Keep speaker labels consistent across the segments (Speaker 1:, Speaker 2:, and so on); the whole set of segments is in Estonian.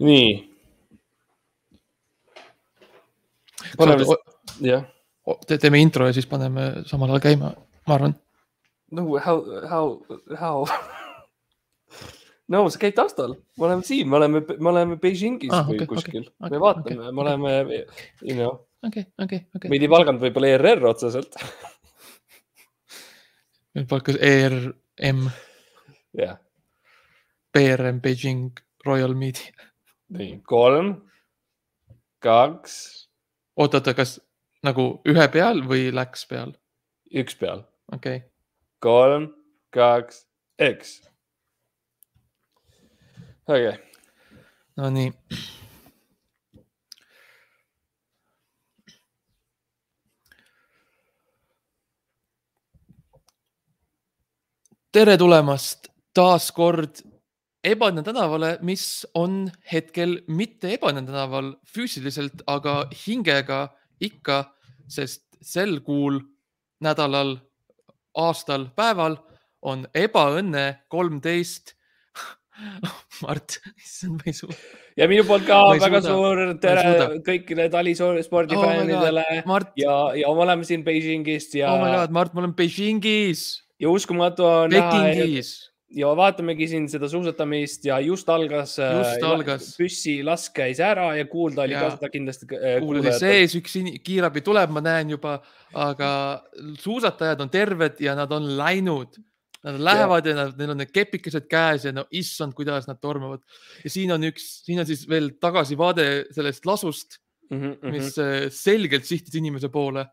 Speaker 1: nii. paneme, jah. teeme intro ja siis paneme samal ajal käima, ma arvan.
Speaker 2: no how, how, how no sa käid Tastal, me oleme siin, me oleme, me oleme Beijingis ah, okay, või kuskil okay,, okay, me vaatame okay,, me oleme okay., you know.
Speaker 1: okei okay,, okei okay,, okei okay.. meid
Speaker 2: ei palganud võib-olla ERR otseselt
Speaker 1: meid palkas ERM. jah yeah.. PRM Beijing Royal Media nii,
Speaker 2: kolm, kaks.
Speaker 1: oota, oota, kas nagu ühe peal või läks peal? üks peal. okei okay.. kolm, kaks, üks. okei okay.. Nonii. tere tulemast taas kord Ebaõnne tänavale, mis on hetkel mitte Ebaõnne tänaval füüsiliselt, aga hingega ikka, sest sel kuul, nädalal, aastal, päeval on Ebaõnne kolmteist Mart, issand, ma ei suuda. ja minu poolt ka väga suur tere
Speaker 2: kõigile Tali spordifännidele oh ja, ja me oleme siin Beijingist ja. oh my god,
Speaker 1: Mart, me oleme Beijingis. ja
Speaker 2: uskumatu on Pekingis. näha ja vaatamegi siin seda suusatamist ja just algas. Äh, just algas. püssi lask käis ära ja kuulda oli ja. ka seda kindlasti. Äh, kuul oli sees,
Speaker 1: üks kiirabi tuleb, ma näen juba, aga suusatajad on terved ja nad on läinud. Nad lähevad ja, ja nad, neil on need kepikesed käes ja no issand, kuidas nad tormavad. ja siin on üks, siin on siis veel tagasivaade sellest lasust mm, -hmm. mis äh, selgelt sihtis inimese poole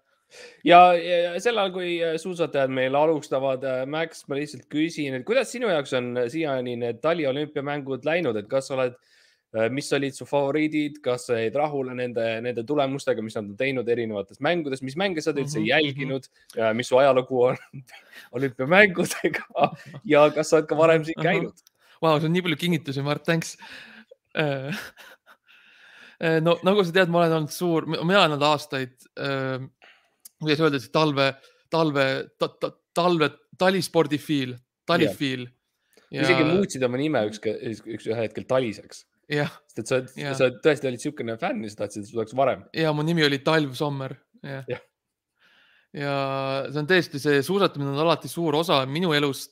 Speaker 2: ja, ja sel ajal, kui äh, suusatajad meil alustavad, äh, Max, ma lihtsalt küsin, et kuidas sinu jaoks on äh, siiani need taliolümpiamängud läinud, et kas sa oled, mis olid su favoriidid, kas sa jäid rahule nende, nende tulemustega, mis nad on teinud erinevates mängudes, mis mänge sa oled üldse mm -hmm. jälginud, mhm. mis su ajalugu on olümpiamängudega ja kas
Speaker 1: sa oled ka varem siin käinud uh? -huh. Wow, see on nii palju kingitusi, Mart, thanks no nagu sa tead, ma olen olnud suur, mina olen olnud aastaid öö, kuidas öeldakse, talve, talve ta,, ta, talve, talispordifiil, talifiil yeah.. Ja... isegi muutsid
Speaker 2: oma nime üks, üks, üks ühel hetkel Taliseks jah. sest et sa oled, sa oled tõesti olid niisugune fänn ja sa tahtsid, et see tuleks varem.
Speaker 1: ja mu nimi oli Talv Sommer, jah ja.. ja see on tõesti, see suusatamine on alati suur osa minu elust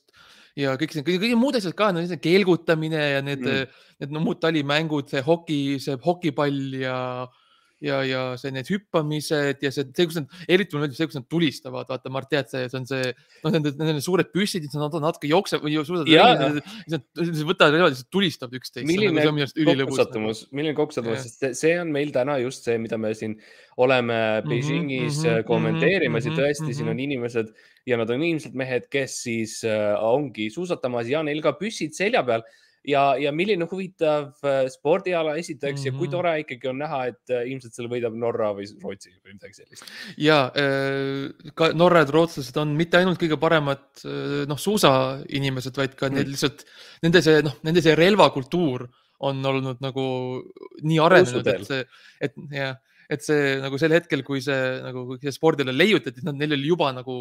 Speaker 1: ja kõik see, kõik muud asjad ka, no see keelgutamine ja need mm., need no, muud talimängud, see hoki, see hokipall ja äh, ja, ja see, need hüppamised ja see, see, kus nad, eriti mulle meeldib see, kus nad tulistavad, vaata Mart, tead, see, see on see, noh, nende, nendel on suured püssid, siis nad natuke jooksevad või suudavad ringi, siis nad võtavad relvad ja siis tulistavad üksteist. milline nagu, kokkusattumus,
Speaker 2: milline kokkusattumus, sest see on meil täna just see, mida me siin oleme mhm, Beijingis mm -hmm, kommenteerimas mm -hmm, ja mhm, tõesti mm, -hmm. siin mhm, on inimesed ja nad on ilmselt mehed, kes siis äh, ongi suusatamas ja neil ka püssid selja peal ja, ja milline huvitav äh, spordiala esiteks mm -hmm. ja kui mhm. tore ikkagi on näha, et äh, ilmselt selle võidab Norra või Rootsi või midagi sellist. Äh,
Speaker 1: ja ka norrad, rootslased on mitte ainult kõige paremad noh, suusainimesed, vaid ka mm. neil lihtsalt nende see noh, nende see relvakultuur on olnud nagu nii arenenud, et see, et jah, et see nagu sel hetkel, kui see nagu kui see spordile leiutati, neil oli juba nagu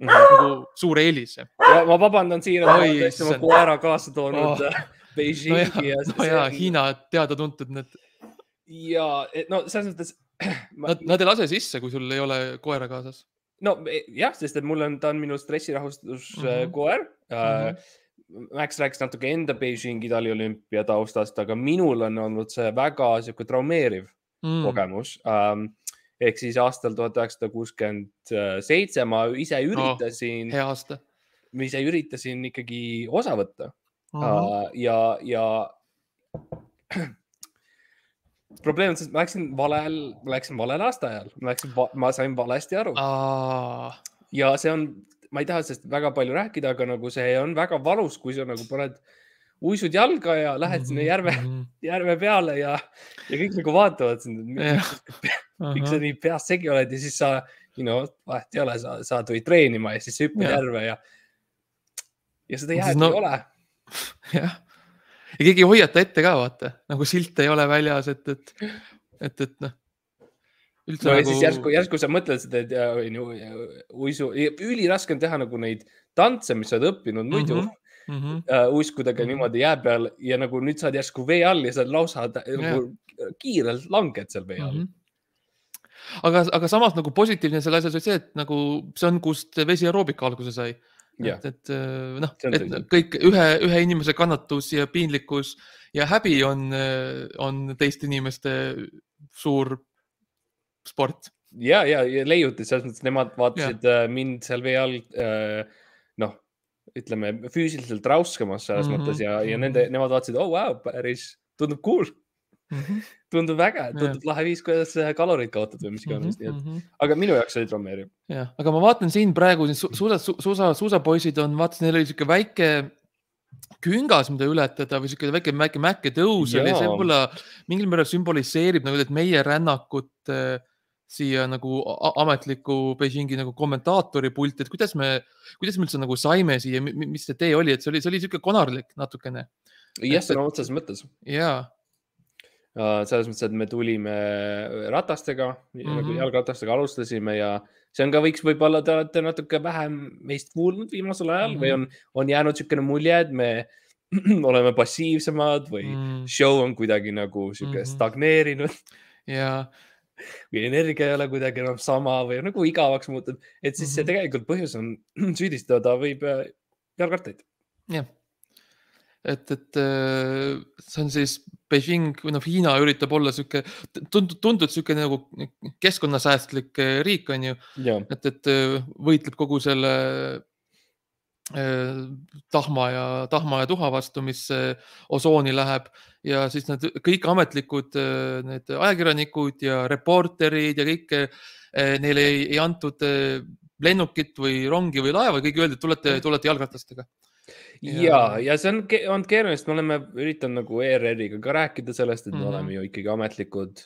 Speaker 1: mhm. nagu suur eelis. ma vabandan siiralt, et ma koera kaasa toonud oh. Beijingi no. ja, no ja on... Hiina teada-tuntud need. ja no selles mõttes ma.... Nad, nad ei lase sisse, kui sul ei ole koera kaasas.
Speaker 2: no e, jah, sest et mul on, ta on minu stressirahustuskoer mm. Äh, -hmm. Uh, Max rääkis natuke enda Beijingi taliolümpia taustast, aga minul on olnud see väga sihuke traumeeriv mm. kogemus um, ehk siis aastal tuhat üheksasada kuuskümmend seitse ma ise oh, üritasin oh,. hea aasta. ma ise üritasin ikkagi osa võtta Uh, ja, ja probleem on see, et ma läksin valel, ma läksin valel lasteaial, ma läksin va, ma sain valesti aru ah.. ja see on, ma ei taha sellest väga palju rääkida, aga nagu see on väga valus, kui sa nagu paned uisud jalga ja lähed mm -hmm. sinna mhm, järve, mhm. järve peale ja, ja kõik nagu vaatavad sind, miks sa nii peast segi oled ja siis sa, you know, vahet ei ole, sa, sa tulid treenima ja siis sa hüppad järve ja, ja seda järve no, ei ole
Speaker 1: jah, ja keegi ei hoiata ette ka vaata, nagu silt ei ole väljas, et, et, et, et noh. Üldse no, nagu... siis järsku,
Speaker 2: järsku sa mõtled seda, et ja, onju, uisu, üliraske on teha nagu neid tantse, mis sa oled õppinud muidu mm. -hmm mm -hmm. uh, uiskudega mm -hmm. niimoodi jää peal ja nagu nüüd sa oled järsku vee all ja sa lausa nagu äh,
Speaker 1: kiirelt langed seal vee all mm. -hmm. aga, aga samas nagu positiivne selle asja suhtes see, et nagu see on, kust vesi aeroobika alguse sai mm Yeah. et, et äh, noh, et kõik ühe, ühe inimese kannatus ja piinlikkus ja häbi on, äh, on teiste inimeste suur sport.
Speaker 2: ja, ja, ja leiuti, selles mõttes nemad vaatasid ja. Äh, mind seal vee all äh,, noh, ütleme füüsiliselt räuskamas selles mm -hmm. mõttes ja, ja mhm. nende, nemad vaatasid, oo oh, wow, päris, tundub cool mm. -hmm. tundub äge, tundub yeah. lahe viis, kuidas äh, kaloreid kaotad või mis iganes mm, -hmm. nii et, aga minu jaoks oli trommeeriv.
Speaker 1: jah, aga ma vaatan siin praegu su suusad su, suusa, suusapoisid on, vaatasin, neil oli sihuke väike küngas, mida ületada või sihuke väike, väike mäkketõus oli, see võib-olla mingil määral sümboliseerib nagu meie rännakut äh, siia nagu ametliku Beijingi nagu kommentaatori pulti, et kuidas me, kuidas me üldse nagu saime siia, mis see tee oli, et see oli, see oli niisugune konarlik natukene.
Speaker 2: jah, sõna otseses mõttes.
Speaker 1: ja, Äh,
Speaker 2: selles mõttes, et me tulime äh, ratastega mm, -hmm. nagu mhm. jalgratastega alustasime ja see on ka, võiks võib-olla te olete natuke vähem meist kuulnud viimasel ajal mm -hmm. või mhm. on, on jäänud niisugune mulje, et me oleme passiivsemad või mm -hmm. show on kuidagi nagu sihuke mm -hmm. stagneerinud yeah.. või energia ei ole kuidagi enam sama või nagu igavaks muutub, et siis mm -hmm. see mhm. tegelikult põhjus on süüdistada võib äh, jalgrattaid.
Speaker 1: jah yeah et, et äh, see on siis Beijing või noh, Hiina üritab olla sihuke tuntud, tuntud sihuke nagu keskkonnasäästlik äh, riik on ju, et, et äh, võitleb kogu selle tahma ja tahma ja tuha vastu, mis osooni läheb ja siis need kõik ametlikud, need ajakirjanikud ja reporterid ja kõik, neile ei, ei antud lennukit või rongi või laeva, keegi öeldi, et tulete, tulete jalgratastega ja, ja,
Speaker 2: ja see on, on keeruline, sest me oleme üritanud nagu ERR-iga ka rääkida sellest, et me mm -hmm. oleme ju ikkagi ametlikud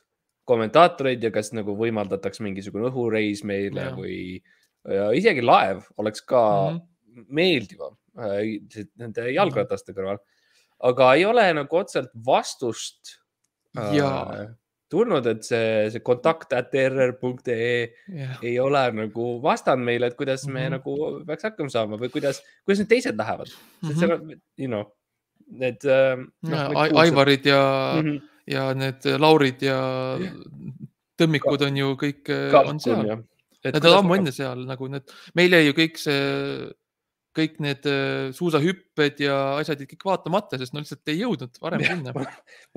Speaker 2: kommentaatorid ja kas nagu võimaldataks mingisugune õhureis meile ja. või ja isegi laev oleks ka mm -hmm. meeldivam äh, nende jalgrataste mhm. kõrval. aga ei ole nagu otseselt vastust äh, ja tulnud, et see, see kontakt at err.ee yeah. ei ole nagu vastanud meile, et kuidas me mm -hmm. nagu peaks hakkama saama või kuidas, kuidas need teised lähevad mm, -hmm. seal mhm. on, you know, need äh, noh, ja,. Aivarid ja mm,
Speaker 1: -hmm. ja need äh, Laurid ja tõmmikud on ju kõik, äh, on seal. Nad on ammu enne seal nagu need, meil jäi ju kõik see kõik need äh, suusahüpped ja asjad jäid kõik vaatamata, sest no lihtsalt ei jõudnud varem sinna. me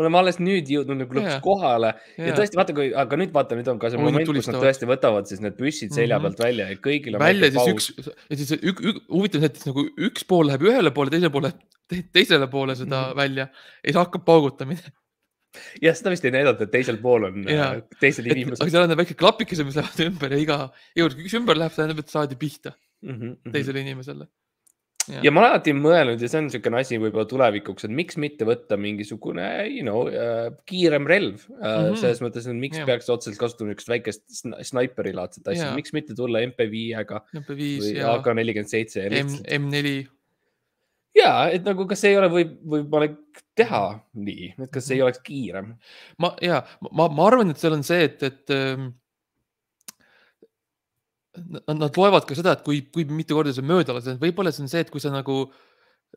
Speaker 1: oleme alles nüüd jõudnud nagu lõpuks
Speaker 2: kohale ja, ja tõesti vaata, kui, aga nüüd vaata, nüüd on ka see Mul moment, kus nad tõesti võtavad siis need püssid selja mhm. pealt välja ja kõigil on välja siis paus. üks,
Speaker 1: ja siis ük, ük, huvitav, et nagu üks pool läheb ühele poole, teise poole te,, teisele poole seda mm -hmm. välja ja siis hakkab paugutamine
Speaker 2: jah, seda vist ei näidata, et teisel pool on ja, äh, teised inimesed. aga seal
Speaker 1: on need väikesed klapikesed, mis lähevad ümber ja iga, iga kord, kui üks ümber läheb, see tähendab, et saadi pihta mm -hmm, teisele mm -hmm. inimesele Ja. ja
Speaker 2: ma olen alati mõelnud ja see on niisugune asi võib-olla tulevikuks, et miks mitte võtta mingisugune, you know uh,, kiirem relv uh, mm. -hmm. selles mõttes, et miks ja. peaks otseselt kasutama niisugust väikest snaiperi laadset asja, miks mitte tulla MP5-ga MP5, või AK-47. M4. ja
Speaker 1: et nagu, kas ei ole või, võimalik teha mhm. nii, et kas mm -hmm. ei mhm. oleks kiirem? ma ja ma, ma arvan, et seal on see, et, et ähm, nad loevad ka seda, et kui, kui mitu korda see mööda lased, võib-olla see on see, et kui sa nagu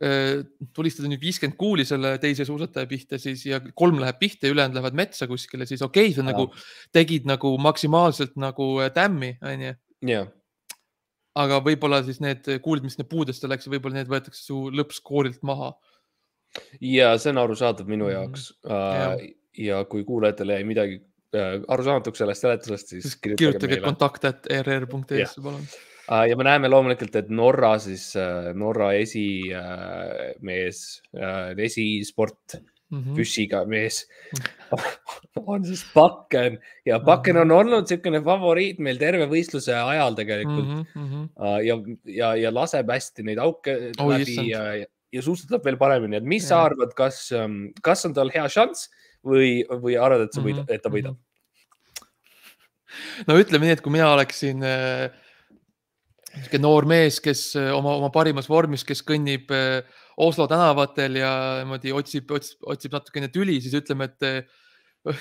Speaker 1: äh, tulistad nüüd viiskümmend kuuli selle teise suusataja pihta, siis ja kolm läheb pihta ja ülejäänud lähevad metsa kuskile, siis okei okay,, sa ja. nagu tegid nagu maksimaalselt nagu äh, tämmi, onju. aga võib-olla siis need kuulid, mis need puudesse läksid, võib-olla need võetakse su lõppskoorilt maha.
Speaker 2: ja see on arusaadav minu mhm. jaoks mm. -hmm. ja kui kuulajatele jäi midagi Äh, arusaamatuks sellest seletusest, siis kirjutage, kirjutage kontakt,
Speaker 1: et err.ee-sse palun.
Speaker 2: Äh, ja me näeme loomulikult, et Norra siis, äh, Norra esimees, esisport mm -hmm. püssiga mees on siis Bakken ja Bakken mm -hmm. on olnud niisugune favoriit meil terve võistluse ajal tegelikult mm. -hmm. ja, ja, ja laseb hästi neid auke oh, läbi ja, ja suusatab veel paremini, et mis yeah. sa arvad, kas, ähm, kas on tal hea šanss või, või arvad, et sa võidad mm, -hmm. et ta võidab? Mhm
Speaker 1: no ütleme nii, et kui mina oleksin äh, niisugune noor mees, kes äh, oma, oma parimas vormis, kes kõnnib äh, Oslo tänavatel ja niimoodi otsib, otsib, otsib natukene tüli, siis ütleme, et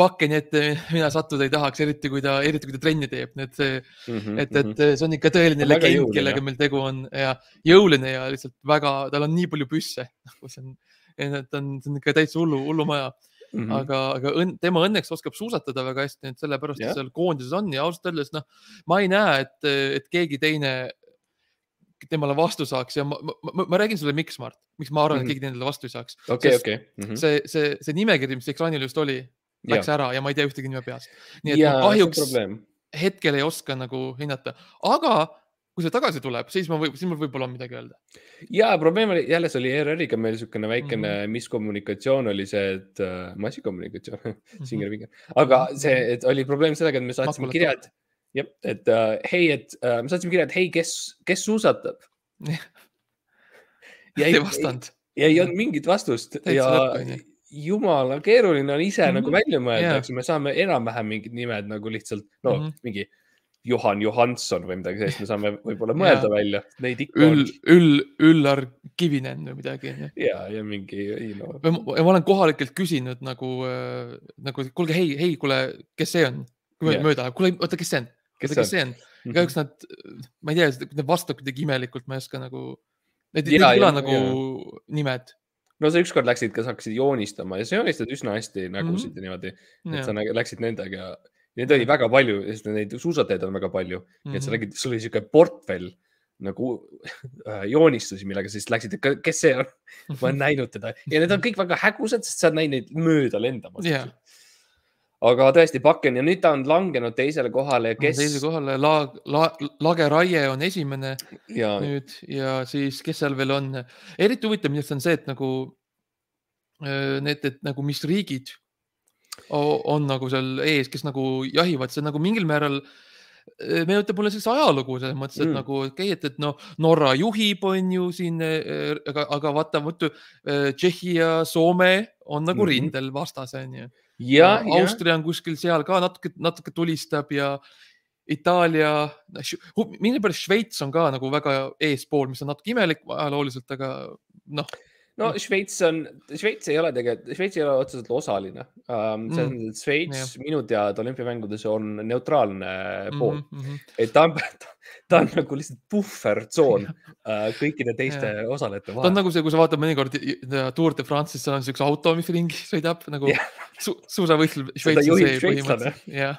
Speaker 1: pakeni ette mina sattuda ei tahaks, eriti kui ta, eriti kui ta trenni teeb, nii et see mm, -hmm, et, et mhm. see on ikka tõeline on legend, kellega meil tegu on ja jõuline ja lihtsalt väga, tal on nii palju püsse nagu see on, et ta on, see on ikka täitsa hullu, hullumaja Mm -hmm. aga, aga õn, tema õnneks oskab suusatada väga hästi, et sellepärast yeah. seal koondises on ja ausalt öeldes noh, ma ei näe, et, et keegi teine temale vastu saaks ja ma, ma, ma räägin sulle, miks, Mart, miks ma arvan mm, -hmm. et mhm. keegi teine talle vastu ei saaks. okei, okei. Mhm. see, see, see nimekiri, mis ekraanil just oli, läks ja. ära ja ma ei tea ühtegi nime peast. nii et ja, kahjuks hetkel ei oska nagu hinnata, aga kui see tagasi tuleb, siis ma, siis mul võib-olla on midagi öelda. ja probleem oli, jälle see
Speaker 2: oli ERR-iga meil niisugune väikene mm -hmm. miskommunikatsioon oli see, et äh, massikommunikatsioon mm -hmm., singel vinge, aga see, mhm. et oli probleem sellega, et me saatsime kirjad, jah, et äh, hei, et äh, me saatsime kirja, et hei, kes, kes suusatab
Speaker 1: ja ei vastanud.
Speaker 2: ja ei olnud mingit vastust Täitsa ja lõpuni. jumala keeruline on ise mm -hmm. nagu mhm. välja mõelda yeah., eks ju, me saame enam-vähem mingid nimed nagu lihtsalt, no mm -hmm. mingi Johan Johanson
Speaker 1: või midagi sellist, me saame võib-olla mõelda välja, neid ikka Üll, on. Üll, Üllar Kivinen või midagi. ja, ja mingi, ei no. ma olen kohalikelt küsinud nagu äh,, nagu kuulge, hei, hei, kuule, kes see on? kui me yeah. mööda, kuule, oota, kes see on? kes see on, see on?? igaüks mm -hmm. nad, ma ei tea, nad vastavad kuidagi imelikult, ma ei oska nagu, need ei kõla nagu ja. nimed
Speaker 2: no sa ükskord läksid, kas hakkasid joonistama ja sa joonistad üsna hästi nägusid mhm. mm -hmm. ja niimoodi, et ja. sa läksid nendega Neid oli väga palju, sest neid suusatajaid on väga palju mm. -hmm. et sa mhm. nägid, sul oli sihuke portfell nagu äh, joonistusi, millega siis läksid, et kes see on. ma olen näinud teda ja need on kõik väga hägusad, sest sa näid neid mööda lendamas
Speaker 1: yeah.. aga tõesti, Bakken ja nüüd ta on langenud teisele kohale, kes. teisele kohale la,, la, Lageraie on esimene ja. nüüd ja siis, kes seal veel on. eriti huvitav minu arust on see, et nagu äh, need, et nagu mis riigid on nagu seal ees, kes nagu jahivad, see nagu mingil määral e, meenutab mulle sellist ajalugu selles mõttes, et mm. nagu okei okay,, et, et noh, Norra juhib, on ju siin, e, e, aga, aga vaata, vaata Tšehhi ja Soome on nagu mm -hmm. rindel vastas, on ju. Austria ja. on kuskil seal ka natuke, natuke tulistab ja Itaalia, mille pärast Šveits on ka nagu väga eespool, mis on natuke imelik ajalooliselt, aga noh no
Speaker 2: Šveits on, Šveits ei ole tegelikult, Šveits ei ole otseselt osaline um,. selles mõttes mm., et Šveits yeah. minu teada olümpiamängudes on neutraalne pool mm. -hmm. et ta on, ta on nagu lihtsalt puhvertsoon uh, äh, kõikide teiste yeah. osalejate vahel. ta on nagu
Speaker 1: see, kui sa vaatad mõnikord Tour de France'is, seal on siukse auto, mis ringi sõidab nagu yeah. su suusavõistlus Šveitsis. seda juhib šveitslane
Speaker 2: yeah..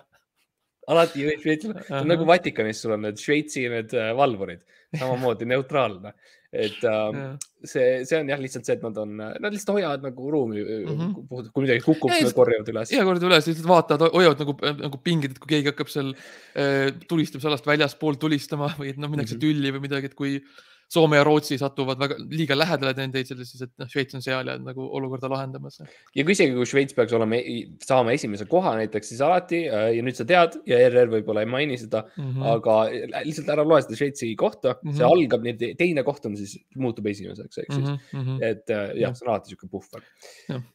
Speaker 2: alati juhib šveitslane, see on uh -huh. nagu Vatikanis sul on need Šveitsi need äh, valvurid, samamoodi neutraalne et äh, see, see on jah, lihtsalt see, et nad on, nad lihtsalt hoiavad nagu ruumi mm, -hmm. kui midagi kukub, siis nad korjavad üles. ja korjavad
Speaker 1: üles, lihtsalt vaatavad, hoiavad nagu, nagu pingid, et kui keegi hakkab seal äh, tulistama salast väljaspool tulistama või et noh, minnakse mm -hmm. tülli või midagi, et kui Soome ja Rootsi satuvad väga liiga lähedale tendentsidele, siis et noh, Šveits on seal ja nagu olukorda lahendamas. Noh.
Speaker 2: ja kui isegi, kui Šveits peaks olema, e-, saama esimese koha näiteks, siis alati äh, ja nüüd sa tead ja ERR võib-olla ei maini seda mm, -hmm. aga äh, lihtsalt ära loe seda Šveitsi kohta mm, -hmm. see mhm. algab, teine koht on siis, muutub esimeseks, eks siis mm. -hmm. et äh, jah ja., see on alati niisugune puhver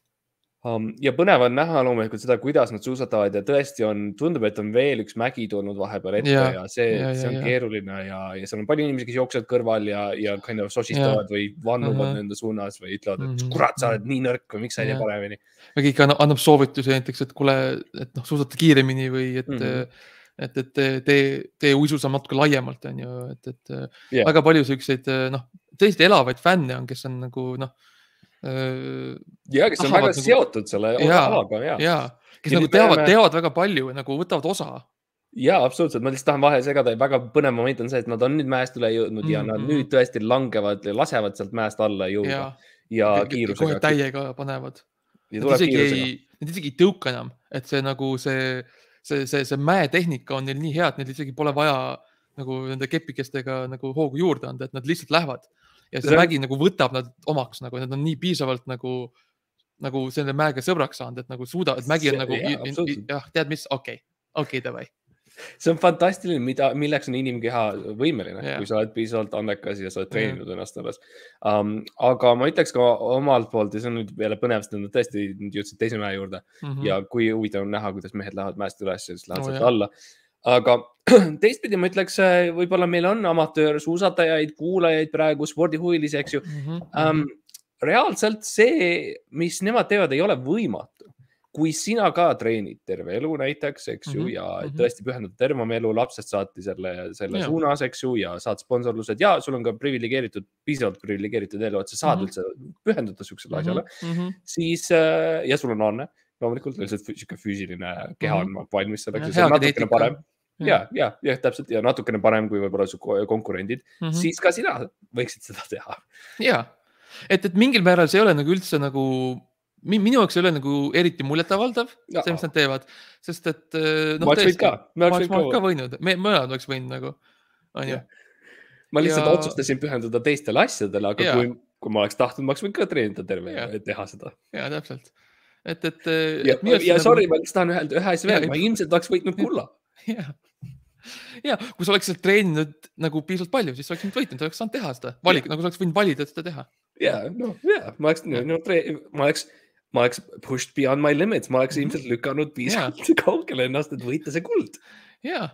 Speaker 2: ja põnev on näha loomulikult seda, kuidas nad suusatavad ja tõesti on, tundub, et on veel üks mägi tulnud vahepeal ette ja, ja see, see on ja, keeruline ja, ja seal on palju inimesi, kes jooksevad kõrval ja, ja kind of sosistavad või vannuvad uh -huh. nende suunas või ütlevad, et mm -hmm. kurat, sa oled mhm. nii nõrk või miks sa ei tee paremini.
Speaker 1: või keegi annab, annab soovitusi näiteks, et kuule, et noh, suusata kiiremini või et mm, -hmm. et, et tee, tee uisusamm natuke laiemalt, on ju, et, et yeah. väga palju siukseid noh, tõesti elavaid fänne on, kes on nagu noh Äh, ja kes on väga nagu... seotud selle ja, alaga ja, ja kes ja nagu teavad peame..., teavad väga palju ja nagu võtavad osa.
Speaker 2: ja absoluutselt, ma lihtsalt tahan vahele segada, väga põnev moment on see, et nad on nüüd mäest üle jõudnud mm -hmm. ja nad nüüd tõesti langevad, lasevad sealt mäest alla jõuga ja, ja kiirusega. kohe täiega
Speaker 1: panevad. Nad isegi kiirusega. ei, nad isegi ei tõuka enam, et see nagu see, see, see, see mäetehnika on neil nii hea, et neil isegi pole vaja nagu nende kepikestega nagu hoogu juurde anda, et nad lihtsalt lähevad ja see, see... mägi nagu võtab nad omaks nagu, nad on nii piisavalt nagu, nagu selle mäega sõbraks saanud, et nagu suudavad, mägi on nagu jah, jah, tead mis, okei okay., okei okay,, davai
Speaker 2: see on fantastiline, mida,
Speaker 1: milleks on inimkeha
Speaker 2: võimeline yeah., kui sa oled piisavalt andekas ja sa oled treeninud yeah. ennast alles um,. aga ma ütleks ka omalt poolt ja see on nüüd jälle põnev, sest nad tõesti jõudsid teise mäe juurde mm -hmm. ja kui huvitav on näha, kuidas mehed lähevad mäest üles ja siis lähevad oh, sealt alla yeah aga teistpidi ma ütleks, võib-olla meil on amatöörsuusatajaid, kuulajaid praegu, spordihuvilisi, eks ju mm. -hmm. Um, reaalselt see, mis nemad teevad, ei ole võimatu. kui sina ka treenid terve elu näiteks, eks ju mm, -hmm. ja mhm. tõesti pühendad terve oma elu, lapsest saati selle, selle ja. suunas, eks ju, ja saad sponsorlused ja sul on ka priviligeeritud, piisavalt priviligeeritud elu, et sa saad mm -hmm. üldse pühenduda siuksele mm -hmm. asjale mm. -hmm. siis äh, ja sul on anne loomulikult lihtsalt sihuke füüsiline keha mhm. on mm -hmm. valmis selleks mm. ja, ja, ja täpselt ja natukene parem kui võib-olla su konkurendid mm, -hmm. siis ka sina võiksid seda teha.
Speaker 1: ja, et, et mingil määral see ei ole nagu üldse nagu, minu jaoks ei ole nagu eriti muljetavaldav no., see, mis nad teevad, sest et eh, no,. ma oleks võinud ka. ma oleks ka, ka võinud, me mõlemad oleks võinud nagu, onju.
Speaker 2: ma lihtsalt ja... otsustasin pühenduda teistele asjadele, aga ja. kui, kui ma oleks tahtnud, ma oleks võinud ka treenida terve ja teha seda.
Speaker 1: ja täpselt et, et. Eh, ja, ja nagu... sorry, ma lihtsalt tahan öelda ühe asja veel, ma ilmselt oleks võitnud kulla ja, ja kui sa oleks sealt treeninud nagu piisavalt palju, siis sa oleks võitnud, sa oleks saanud teha seda valik, nagu sa oleks võinud valida seda teha. ja noh,
Speaker 2: ja ma oleks, no tre-, ma oleks, ma oleks pushed beyond my limits, ma oleks mhm. ilmselt lükanud
Speaker 1: piisavalt kaugele ennast, et võita see kuld. ja,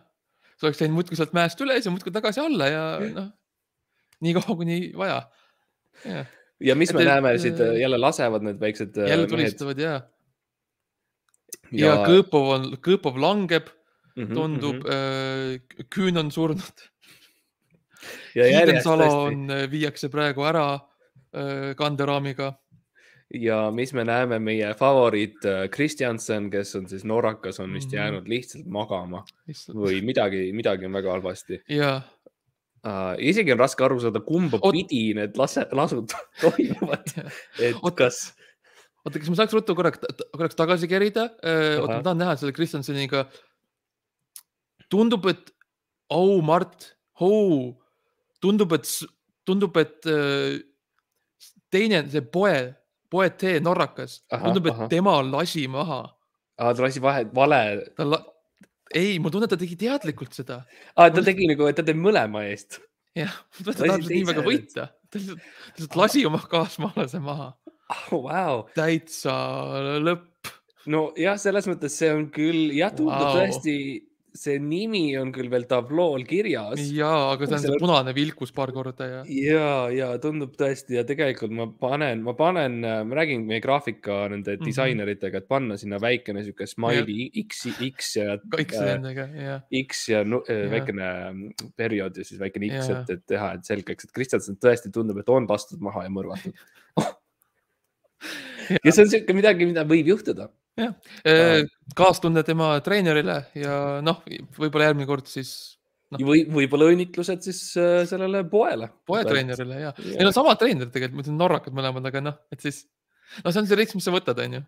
Speaker 1: sa oleks läinud muudkui sealt mäest üles ja muudkui tagasi alla ja noh, nii kaua kuni vaja. ja mis et, me näeme et, siit, äh,
Speaker 2: jälle lasevad need väiksed. Äh, jälle tulistavad
Speaker 1: ja. ja, ja Kõõpov on, Kõõpov langeb Mm-hmm, tundub mm, -hmm. küün on surnud.
Speaker 2: Hiidensalo on,
Speaker 1: äh, viiakse praegu ära äh, kanderaamiga.
Speaker 2: ja mis me näeme, meie favoriit Kristjanson, kes on siis norrakas, on vist mm -hmm. jäänud lihtsalt magama lihtsalt. või midagi, midagi on väga halvasti. jaa Uh, isegi on raske aru saada, kumba Oot... pidi need lase, lasud toimuvad
Speaker 1: et Oot... kas oota, kas ma saaks ruttu korraks, korraks tagasi kerida? oota, ma tahan näha selle Kristjanseniga tundub, et au oh,, Mart, oo, tundub, et tundub, et äh, teine, see poe, poe tee norrakas, tundub, et aha. tema lasi maha. ta lasi vahe, vale. ta la-, ei, ma tunnen, et ta tegi teadlikult seda. aa, ta tegi nagu, et ta teeb mõlema eest. jah, ta tahab seda nii väga võita, ta lihtsalt, lihtsalt lasi oma kaasmaalase maha oh,.
Speaker 2: Ah, wow. täitsa lõpp. nojah, selles mõttes see on küll, jah, tundub wow. tõesti see nimi on küll veel tablool kirjas. ja, aga see on see punane
Speaker 1: vilkus paar korda ja.
Speaker 2: ja, ja tundub tõesti ja tegelikult ma panen, ma panen, äh, ma räägin meie graafika nende mm -hmm. disaineritega, et panna sinna väikene sihuke smiley ja. X, X ja. X äh, nendega, jah. X ja, no, äh, ja. väikene mm, periood ja siis väikene X, et, et teha, et selgeks, et Kristjanson tõesti tundub, et on lastud maha ja mõrvatud
Speaker 1: ja see on sihuke midagi, mida võib juhtuda jah, äh, kaastunne tema treenerile ja noh, võib-olla järgmine kord siis no.. või võib-olla õnnitlused siis äh, sellele poele. poetreenerile ja, ja., neil on samad treenerid tegelikult, ma ütlen norrakad mõlemad, aga noh, et siis no see on see risk, mis sa võtad, on ju.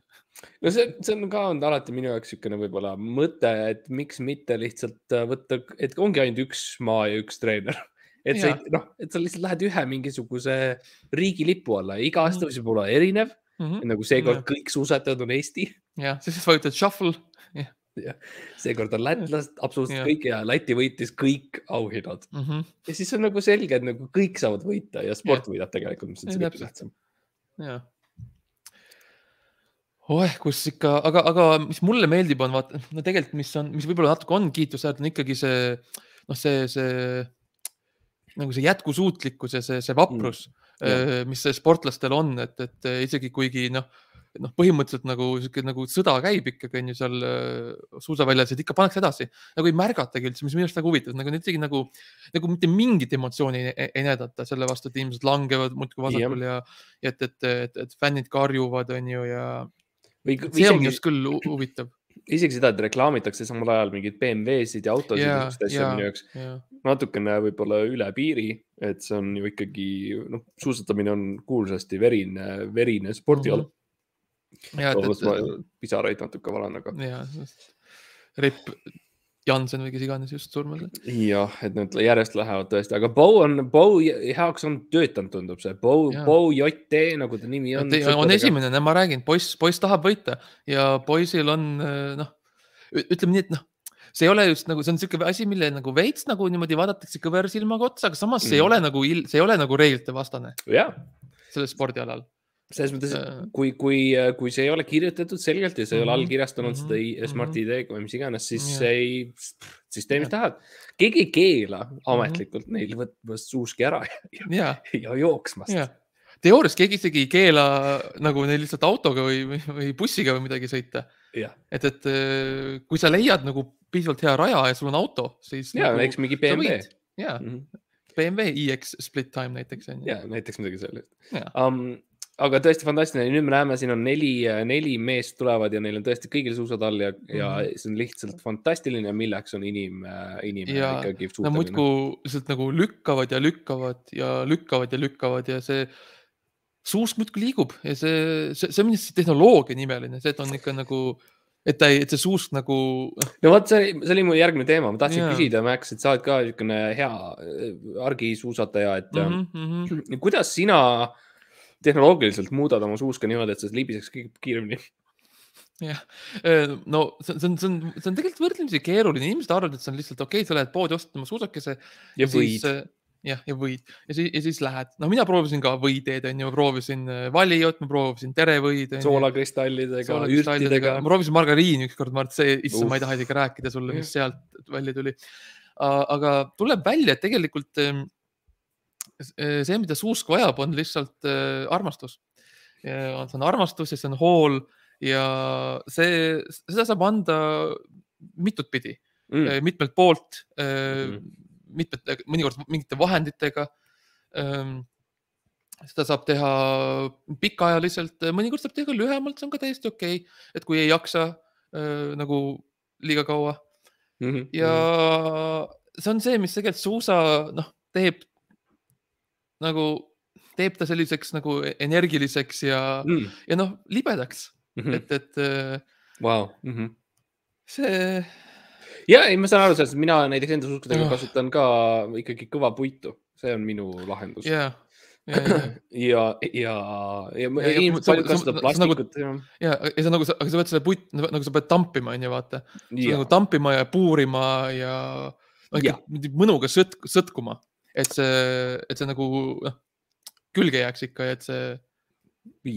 Speaker 1: no see, see on ka olnud alati minu jaoks
Speaker 2: niisugune võib-olla mõte, et miks mitte lihtsalt äh, võtta, et ongi ainult üks maa ja üks treener. et ja. sa noh, et sa lihtsalt lähed ühe mingisuguse riigilipu alla, iga aasta mhm. võib-olla erinev mm. -hmm. nagu seekord yeah. kõik suusatajad on Eesti.
Speaker 1: jah, siis vajutad shuffle yeah..
Speaker 2: jah, seekord on lätlased absoluutselt yeah. kõik ja Läti võitis kõik auhinnad mm. -hmm. ja siis on nagu selge, et nagu kõik saavad võita ja sport yeah. võidab tegelikult, mis on see kõige tähtsam.
Speaker 1: jah oeh, kus ikka, aga, aga mis mulle meeldib, on vaata, no tegelikult, mis on, mis võib-olla natuke on kiitusväärt, on ikkagi see noh, see, see nagu see jätkusuutlikkus ja see, see vaprus mm. Äh, mis sportlastel on, et, et äh, isegi kuigi noh, noh, põhimõtteliselt nagu sihuke nagu sõda käib ikkagi onju seal äh, suusaväljas, et ikka pannakse edasi, nagu ei märgatagi üldse, mis minu arust nagu huvitav, nagu isegi nagu, nagu mitte mingit emotsiooni ei, ei näidata selle vastu, et inimesed langevad muudkui vasakule ja, ja et, et, et, et fännid karjuvad, onju ja. see on minu arust küll huvitav
Speaker 2: isegi seda, et reklaamitakse samal ajal mingeid BMW-sid ja autosid yeah, ja niisuguseid asju yeah, minu jaoks yeah. natukene võib-olla üle piiri, et see on ju ikkagi noh, suusatamine on kuulsasti verine, verine spordiala mm. -hmm. pisaraid natuke valan, aga.
Speaker 1: ripp Jansen või kes iganes just surmas.
Speaker 2: jah, et nad järjest lähevad tõesti, aga Bo on, Bo heaks on töötanud, tundub see Bo, Bo JT nagu
Speaker 1: ta nimi on. on esimene, ma räägin, poiss, poiss tahab võita ja poisil on eh, noh, ütleme nii, et noh see ei ole just nagu, see on niisugune asi, mille nagu veits nagu niimoodi vaadatakse kõversilmaga otsa, aga samas see mm. ei ole nagu, see ei ole nagu reeglite vastane yeah.. sellel spordialal
Speaker 2: selles mõttes, äh. kui, kui, äh, kui see ei ole kirjutatud selgelt ja sa ei ole mhm. allkirjastanud mm -hmm. seda mhm. Smart mhm. ID-ga või mis iganes, siis yeah. ei, siis tee, mis yeah. tahad. keegi ei keela ametlikult mm -hmm. neil võtma suuski ära ja,
Speaker 1: yeah. ja jooksmast yeah. teoorias keegi isegi ei keela nagu neil lihtsalt autoga või, või bussiga või midagi sõita yeah.. et, et äh, kui sa leiad nagu piisavalt hea raja ja sul on auto, siis. ja nagu,, eks mingi BMW. ja mm, -hmm. BMW iX Split Time näiteks on ju. ja näiteks midagi sellist. Um,
Speaker 2: aga tõesti fantastiline, nüüd me näeme, siin on neli, neli meest tulevad ja neil on tõesti kõigil suusad all ja mm, -hmm. ja mhm. see on lihtsalt fantastiline, milleks on inim, inimene ja, ikkagi suuteline. muudkui
Speaker 1: lihtsalt nagu lükkavad ja lükkavad ja lükkavad ja lükkavad ja see suusk muudkui liigub ja see, see, see on mingi tehnoloogia nimeline, see on ikka nagu et ta ei, et see suust nagu. Noh.
Speaker 2: no vot, see, see oli mu järgmine teema, ma tahtsin yeah. küsida, Max, et sa oled ka niisugune hea äh, argisuusataja, et mm -hmm. kuidas sina äh, tehnoloogiliselt muudad oma suuska niimoodi, et sa libiseks kiiremini
Speaker 1: jah, no see on, see on, see on, see on tegelikult võrdlemisi keeruline, inimesed arvavad, et see on lihtsalt okei okay,, sa lähed poodi, ostad oma suusakese. ja võid. jah, ja võid ja siis, ja siis lähed, no mina proovisin ka võideed, onju, ma proovisin valijat, ma proovisin terevõid. soolakristallidega, ürtidega. ma proovisin margariini ükskord, Mart, see, issand, ma ei taha isegi rääkida sulle, mis sealt välja tuli. aga tuleb välja, et tegelikult Äh, see, mida see usk vajab, on lihtsalt äh, armastus. see on armastus ja see on hool ja see, seda saab anda mitut pidi mm., äh, mitmelt poolt mm., mitmete, mõnikord mingite vahenditega. Ähm, seda saab teha pikaajaliselt, mõnikord saab teha ka lühemalt, see on ka täiesti okei okay,, et kui ei jaksa nagu liiga kaua mm. -hmm. ja mhm. see on see, mis tegelikult suusa, noh, teeb nagu teeb ta selliseks nagu energiliseks ja mm., ja noh, libedaks mm, -hmm. et, et wow.. Mm -hmm. see.
Speaker 2: ja ei, ma saan aru sellest, mina näiteks enda suhkudega oh. kasutan ka ikkagi kõva puitu, see on minu lahendus yeah.. ja, ja, ja, ja, ja, ja inimesed palju kasutavad plastikut. ja,
Speaker 1: ja, ja sa nagu, nagu aga sa pead selle puit, nagu sa pead tampima, onju, vaata. sa pead nagu tampima ja puurima ja, ja. mõnuga sõt-, sõtkuma et see, et see nagu noh, külge jääks ikka ja et see.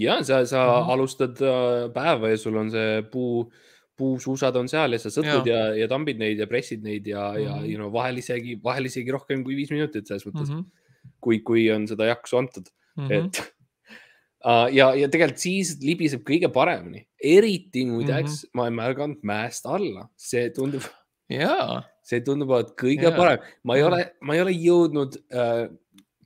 Speaker 2: ja sa, sa mm -hmm. alustad äh, päeva ja sul on see puu, puusuusad on seal ja sa sõtud ja, ja, ja tambid neid ja pressid neid ja mm, -hmm. ja mhm. you know, vahel isegi, vahel isegi rohkem kui viis minutit selles mõttes mm. -hmm. kui, kui on seda jaksu antud mm, -hmm. et ah, ja, ja tegelikult siis libiseb kõige paremini, eriti muideks mm -hmm. ma ei märganud mäest alla, see tundub. jaa see tundub olevat kõige yeah. parem, ma ei mm -hmm. ole, ma ei ole jõudnud äh,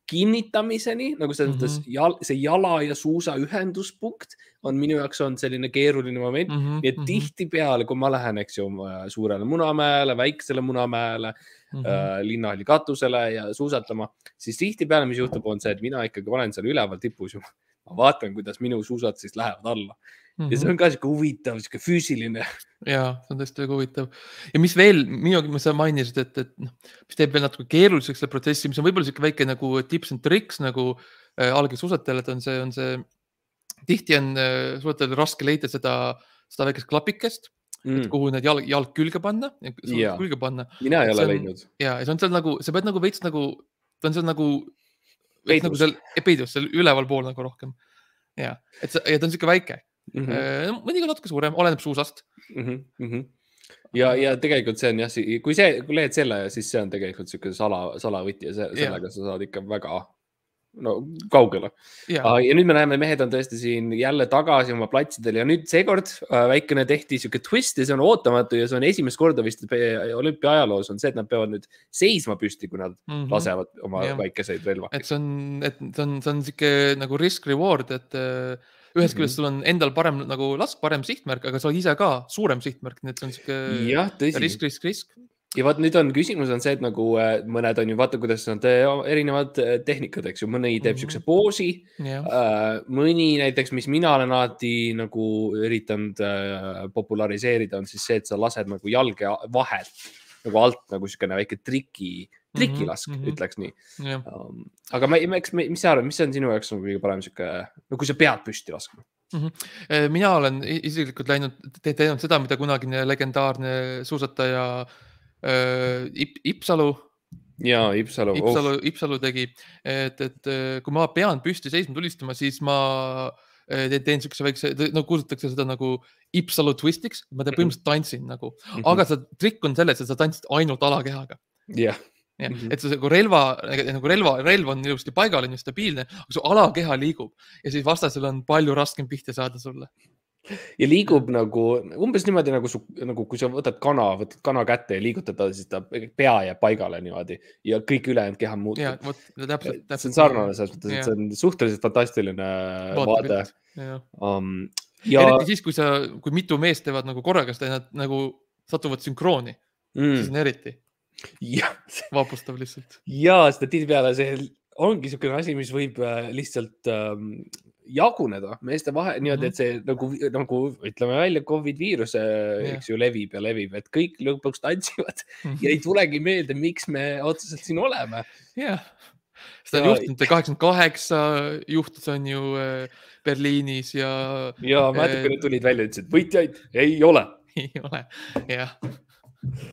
Speaker 2: kinnitamiseni nagu selles mõttes mm -hmm. jal, see jala ja suusa ühenduspunkt on minu jaoks on selline keeruline moment mm. -hmm. nii et mm -hmm. tihtipeale, kui ma lähen, eks ju, suurele Munamäele, väiksele Munamäele mm -hmm. äh,, linnahalli katusele ja suusatama, siis tihtipeale, mis juhtub, on see, et mina ikkagi olen seal üleval tipus juba ma vaatan, kuidas minu suusad siis lähevad alla mm. -hmm. ja see mhm. on ka sihuke huvitav, sihuke füüsiline.
Speaker 1: ja, see on tõesti väga huvitav. ja mis veel, minu, sa mainisid, et, et noh, mis teeb veel natuke keeruliseks selle protsessi, mis on võib-olla sihuke väike nagu tips and tricks nagu äh, algsuusatajal, et on see, on see, tihti on äh, suusatajal raske leida seda, seda väikest klapikest mm., et kuhu need jalg, jalg külge panna, külge panna. mina ei ole leidnud. ja, ja see on seal nagu, sa pead nagu veits nagu, ta on seal nagu veits nagu seal peidus, seal ülevalpool nagu rohkem. ja, et see, ja ta on sihuke väike mm -hmm.. mõnikord natuke suurem, oleneb suusast mm. -hmm.
Speaker 2: ja, ja tegelikult see on jah, kui see, kui leed selle, siis see on tegelikult sihuke sala, salavõti ja sellega ja. sa saad ikka väga no kaugele. ja nüüd me näeme, mehed on tõesti siin jälle tagasi oma platsidel ja nüüd seekord äh, väikene tehti sihuke twist ja see on ootamatu ja see on esimest korda vist olümpia ajaloos on see, et nad peavad nüüd seisma püsti, kui nad mm -hmm. lasevad oma ja. väikeseid relva.
Speaker 1: et see on, et see on, see on sihuke nagu risk reward, et äh, ühest mhm. küljest sul on endal parem nagu lask, parem sihtmärk, aga sa oled ise ka suurem sihtmärk, nii et see on sihuke risk,
Speaker 2: risk, risk ja vaat nüüd on küsimus on see, et nagu äh, mõned on ju vaata, kuidas nad äh, erinevad äh, tehnikad, eks ju, mõni teeb niisuguse mhm. mm -hmm. poosi yeah., mõni näiteks, mis mina olen alati nagu üritanud populariseerida, on siis see, et sa lased nagu jalge vahelt nagu alt nagu niisugune väike triki, mhm, trikilask mm, -hmm. ütleks nii yeah.. Um, aga ma, eks, mis sa arvad, mis on sinu jaoks nagu kõige parem niisugune, no kui sa pead
Speaker 1: püsti laskma? Mm -hmm. mina olen isiklikult läinud, teinud seda, mida kunagine legendaarne suusataja äh, Äh, Ip-, Ipsalu.
Speaker 2: jaa, Ipsalu. Oh. Ipsalu
Speaker 1: oh., Ipsalu tegi, et, et äh, kui ma pean püsti seisma tulistama, siis ma äh, teen siukse väikse, no kutsutakse seda nagu Ipsalu twistiks, ma teen põhimõtteliselt tantsin nagu, aga see trikk on selles, et sa tantsid ainult alakehaga. jah yeah jah mm -hmm., et see nagu relva, nagu relva, relv on ilusti paigal, on ju stabiilne, aga su alakeha liigub ja siis vastasel on palju raskem pihta saada sulle
Speaker 2: ja liigub nagu umbes niimoodi nagu su, nagu kui sa võtad kana, võtad kana kätte ja liigutad ta, siis ta pea jääb paigale niimoodi ja kõik ülejäänud keha muutub. vot no täpselt, täpselt. see on sarnane selles mõttes, et see on suhteliselt fantastiline vaade. Um, ja... eriti
Speaker 1: siis, kui sa, kui mitu meest teevad nagu korraga seda ja nad nagu satuvad sünkrooni mm., siis on eriti vapustav lihtsalt.
Speaker 2: ja seda tihtipeale see ongi niisugune asi, mis võib äh, lihtsalt ähm, jaguneda meeste vahel niimoodi, mhm. et see nagu, nagu ütleme välja, Covid viirus, eks ju, levib ja levib, et kõik lõpuks tantsivad mhm. ja ei tulegi meelde, miks me otseselt siin oleme.
Speaker 1: jah, seda on juhtunud, kaheksakümmend kaheksa juhtus, on ju äh, Berliinis ja. ja äh, natukene
Speaker 2: tulid välja, ütlesid võitjaid ei ole.
Speaker 1: ei ole, jah. ja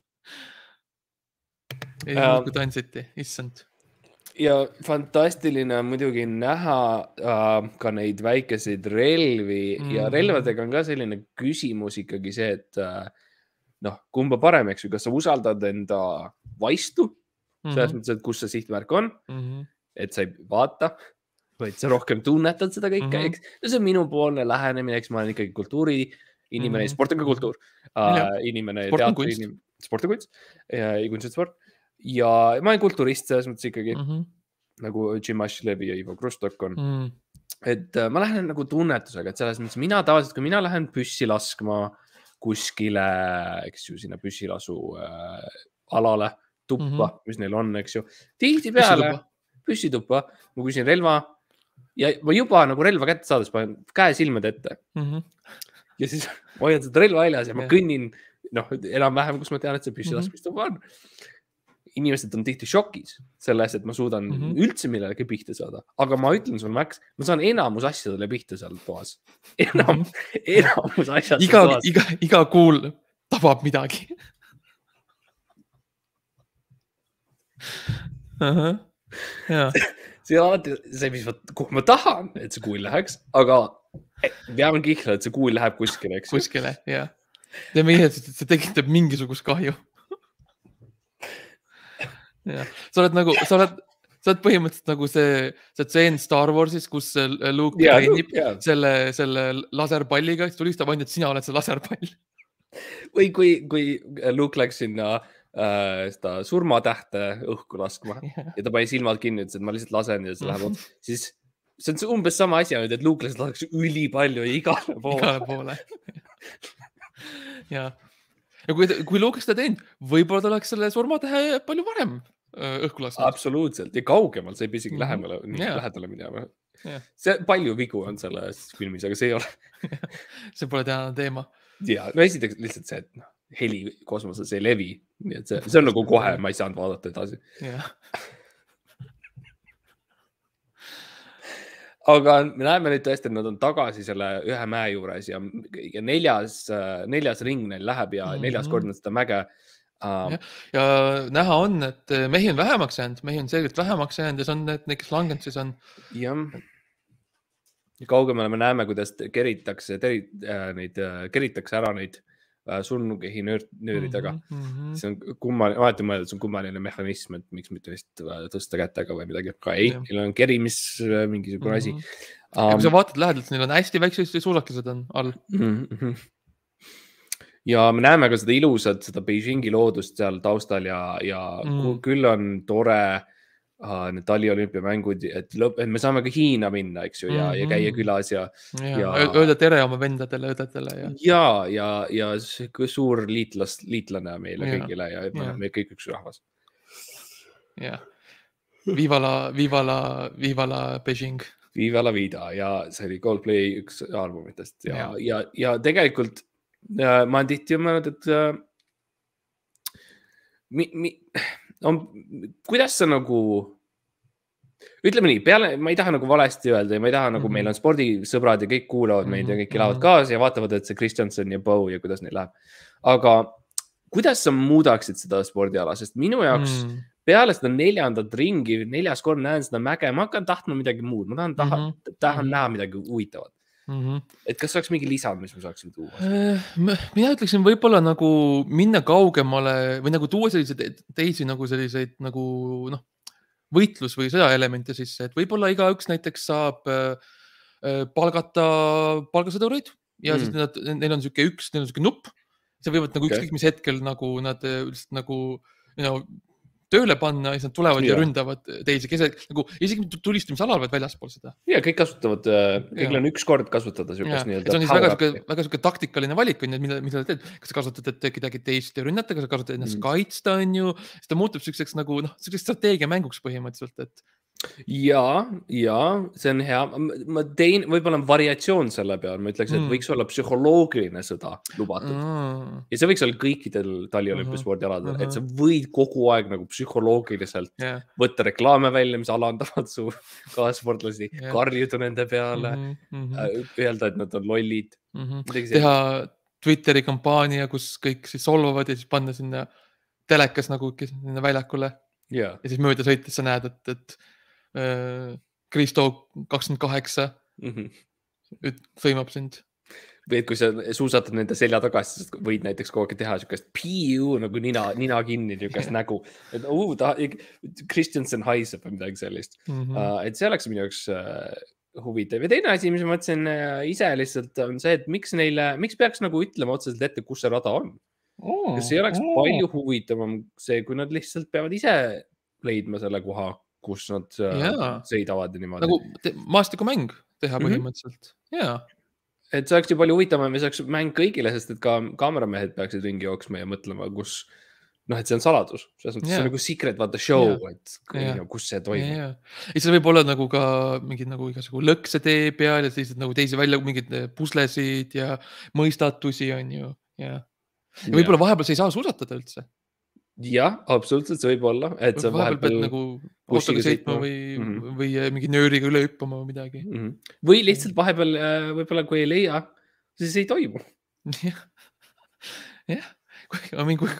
Speaker 1: siis muudkui tantsiti, issand
Speaker 2: ja fantastiline on muidugi näha äh, ka neid väikeseid relvi mm. ja mhm. relvadega on ka selline küsimus ikkagi see, et äh, noh, kumba parem, eks ju, kas sa usaldad enda vaistu mm -hmm. selles mhm. mõttes, et kus see sihtmärk on mm, -hmm. et sa ei vaata, vaid sa rohkem tunnetad seda kõike mm, -hmm. eks. no see on minupoolne lähenemine, eks ma olen ikkagi kultuuri inimene mm, -hmm. sport on ka kultuur uh, äh,. inimene. sport on kunst. sport on kunst ja kunst on sport ja ma olen kulturist selles mõttes ikkagi mm, -hmm. nagu Jim Ashlevi ja Ivo Krustok on mm. -hmm. et äh, ma lähen nagu tunnetusega, et selles mõttes mina tavaliselt, kui mina lähen püssi laskma kuskile, eks ju, sinna püssilasu äh, alale, tuppa mm, -hmm. mis neil on, eks ju. tihtipeale püssituppa, ma küsin relva ja ma juba nagu relva kätte saades panen käe silmade ette mm. -hmm. ja siis hoian seda relva väljas ja ma yeah. kõnnin, noh, enam-vähem, kus ma tean, et see püssilaskmistuba mm -hmm. on inimesed on tihti šokis selles, et ma suudan mm -hmm. üldse millelegi pihta saada, aga ma ütlen sulle, Max, ma saan enamus asjadele pihta seal toas. Mhm. enam, enamus asjad. iga, iga,
Speaker 1: iga kuul tabab midagi uh. -huh. Yeah.
Speaker 2: see on alati see, mis ma, kuhu ma tahan, et see kuul läheks, aga peame eh, kihla, et see kuul läheb kuskile, eks. kuskile,
Speaker 1: jah yeah.. ja meie, see tekitab mingisugust kahju jah, sa oled nagu, sa oled, sa oled põhimõtteliselt nagu see, see tseen Star Warsis, kus Luke ja, treenib ja. selle, selle laserpalliga, siis tulistab ainult, et sina oled see laserpall.
Speaker 2: või kui, kui Luke läks sinna äh, seda surmatähte õhku laskma ja, ja ta pani silmad kinni, ütles, et ma lihtsalt lasen ja siis läheb mhm. otsa, siis see on umbes sama asi ainult, et luuklased laseks
Speaker 1: ülipalju igale poole. igale poole ja, ja kui, kui Luke seda teinud, võib-olla ta oleks selle surmatähe palju varem Äh, õhku lasknud.
Speaker 2: absoluutselt ja kaugemalt, sa ei pea isegi mm -hmm. lähemale yeah., lähedale minema yeah.. see, palju vigu on selles filmis, aga see ei ole
Speaker 1: see pole tänane teema.
Speaker 2: ja, no esiteks lihtsalt see, et noh, heli kosmoses ei levi, nii et see, see on nagu kohe, ma ei saanud vaadata edasi yeah. aga me näeme nüüd tõesti, et nad on tagasi selle ühe mäe juures ja, ja neljas, äh, neljas ring neil läheb ja mm -hmm. neljas kord nad
Speaker 1: seda mäge Um, ja, ja näha on, et eh, mehi on vähemaks jäänud, mehi on selgelt vähemaks jäänud ja see on need, need, kes langenud siis on. jah.
Speaker 2: ja kaugemale me näeme, kuidas keritakse teri, äh, neid äh,, keritakse ära neid äh, surnukehi nöör, nööri taga mm. -hmm. see on kummaline, alati mõelda, et see on kummaline mehhanism, et miks mitte vist äh, tõsta kätega või midagi, aga ei, neil on kerimis äh, mingisugune mm -hmm. asi um,. kui sa
Speaker 1: vaatad lähedalt, neil on hästi väiksed suulakesed on all mm. -hmm
Speaker 2: ja me näeme ka seda ilusat, seda Beijingi loodust seal taustal ja, ja mm. küll on tore uh, need taliolümpiamängud, et lõpp, et me saame ka Hiina minna, eks ju, ja mm, -hmm. ja mhm. käia külas ja,
Speaker 1: ja, ja.... Öelda tere oma vendadele, õdedele ja.
Speaker 2: ja, ja, ja suur liitlas,
Speaker 1: liitlane meile ja. kõigile ja, ja. me kõik üks rahvas. jah, viva la, viva la, viva la Beijing. Viva la vida ja see oli Coldplay
Speaker 2: üks albumitest ja, ja, ja, ja tegelikult Äh, ma olen tihti mõelnud, et äh, mi, mi, on, kuidas sa nagu, ütleme nii, peale, ma ei taha nagu valesti öelda ja ma ei taha nagu mm -hmm. meil mhm. on spordisõbrad ja kõik kuulavad meid mm -hmm. ja mhm, kõik elavad mhm. kaasa ja vaatavad, et see Kristjanson ja Bow ja kuidas neil läheb. aga kuidas sa muudaksid seda spordiala, sest minu jaoks mm. peale seda neljandat ringi, neljas kord näen seda mäge, ma hakkan tahtma midagi muud, ma tahan, tahan mm, -hmm. tahan näha midagi huvitavat mm. -hmm. et kas oleks mingi lisa, mis me saaksime tuua?
Speaker 1: Äh, mina ütleksin võib-olla nagu minna kaugemale või nagu tuua selliseid teisi nagu selliseid nagu noh, võitlus või sõjaelemente sisse, et võib-olla igaüks näiteks saab äh, äh palgata palgasõdureid ja mm. siis nad, neil on niisugune üks, neil on niisugune nupp, sa võivad nagu okay. ükskõik mis hetkel nagu nad äh, lihtsalt nagu you know, tööle panna ja siis nad tulevad ja, ja ründavad teisi keset, nagu isegi tulistamisalal, vaid väljaspool seda.
Speaker 2: ja kõik kasutavad, äh, kõigil on üks kord kasutada siukest nii-öelda. see on siis väga sihuke,
Speaker 1: väga sihuke taktikaline valik on ju, mille, mida sa teed, kas sa kasutad, et kedagi teist rünnata, kas sa kasutad ennast mm. kaitsta, on ju. siis ta muutub siukseks nagu noh, siukseks strateegiamänguks põhimõtteliselt, et ja,
Speaker 2: ja see on hea, ma tein, võib-olla on variatsioon selle peal, ma ütleks, et mm. võiks olla psühholoogiline sõda lubatud mm.. ja see võiks olla kõikidel taliolümpiaspordialadel mm, -hmm. et sa mhm, mhm. võid kogu aeg nagu psühholoogiliselt yeah. võtta reklaame välja, mis alandavad su kaassportlasi yeah., karjuda nende peale mm, -hmm. öelda, et nad on lollid mm. -hmm. teha
Speaker 1: Twitteri kampaania, kus kõik siis solvavad ja siis panna sinna telekas nagu sinna väljakule yeah.. ja siis mööda sõites sa näed, et, et Kristo kakskümmend kaheksa mhm. sõimab sind
Speaker 2: või et kui sa suusatad nende selja taga, siis võid näiteks kogu aeg teha siukest piiu nagu nina, nina kinni, niisugust nägu. et uh, ta, Kristjanson haiseb või midagi sellist mm. -hmm. Uh, et see oleks minu jaoks uh, huvitav ja teine asi, mis ma mõtlesin uh, ise lihtsalt on see, et miks neile, miks peaks nagu ütlema otseselt ette, kus see rada on oh,. kas ei oleks oh. palju huvitavam see, kui nad lihtsalt peavad ise leidma selle koha kus nad yeah. Äh, sõidavad ja niimoodi.
Speaker 1: nagu maastikumäng teha mhm. põhimõtteliselt mm, -hmm. jaa
Speaker 2: et see oleks ju palju huvitavam ja see oleks mäng kõigile, sest et ka kaameramehed peaksid ringi jooksma ja mõtlema, kus noh, et see on saladus, selles mõttes yeah. see on nagu secret what the show yeah., et kui, yeah. kus see toimub yeah..
Speaker 1: ja seal võib olla nagu ka mingid nagu igasugu lõkse tee peal ja sellised nagu teisi välja, mingeid äh, puslesid ja mõistatusi on ju ja, ja võib-olla vahepeal sa ei saa suusatada üldse
Speaker 2: jah, absoluutselt, see võib olla, et sa vahepeal pead nagu autoga sõitma või mm, -hmm. või
Speaker 1: äh, mingi nööriga üle hüppama või midagi mm. -hmm. või lihtsalt vahepeal äh, võib-olla, kui ei leia, siis ei toimu. jah, jah, kui, kui,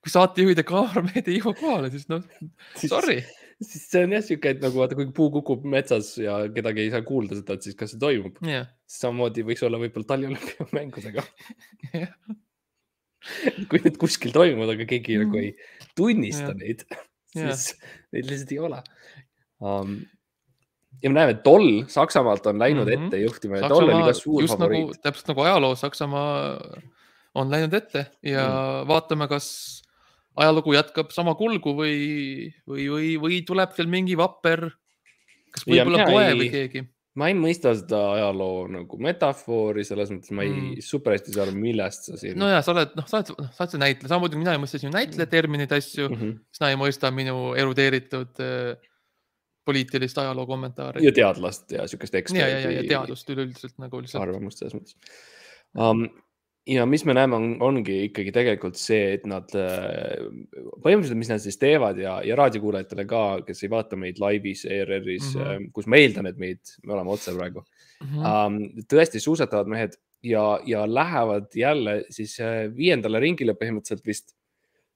Speaker 1: kui saatejuhid ja kaameramehed ei jõua kohale, siis noh, sorry siis
Speaker 2: see on jah sihuke, et nagu vaata, kui puu kukub metsas ja kedagi ei saa kuulda seda, et siis kas see toimub yeah.. samamoodi võiks olla võib-olla Tallinna olümpiamängudega kui need kuskil toimuvad, aga keegi mm. nagu mhm. ei tunnista ja. neid, siis ja. neid lihtsalt ei ole um,. ja me näeme, toll Saksamaalt on läinud mm -hmm. ette juhtima. just nagu favoriit. nagu,
Speaker 1: täpselt nagu ajaloo Saksamaa on läinud ette ja mm. vaatame, kas ajalugu jätkab sama kulgu või, või, või, või tuleb veel mingi vapper, kas võib-olla poe või keegi
Speaker 2: ma ei mõista seda ajaloo nagu metafoori, selles mõttes ma ei mm. super hästi saa aru, millest sa siin. no
Speaker 1: ja sa oled, noh, sa oled, noh, sa oled see näitleja, samamoodi mina ei mõista sinu näitleja mm. termineid, asju mm, -hmm. sina ei mõista minu erudeeritud eh, poliitilist ajaloo kommentaari. ja teadlast ja sihukest eksperti. ja, ja, ja teadust üleüldiselt nagu lihtsalt.
Speaker 2: arvamust selles mõttes um, ja mis me näeme, on, ongi ikkagi tegelikult see, et nad äh, põhimõtteliselt, mis nad siis teevad ja, ja raadiokuulajatele ka, kes ei vaata meid laivis ERR-is mm, -hmm. Äh, kus ma eeldan, et meid, me oleme otse praegu mm. -hmm. tõesti suusatavad mehed ja, ja lähevad jälle siis äh, viiendale ringile põhimõtteliselt vist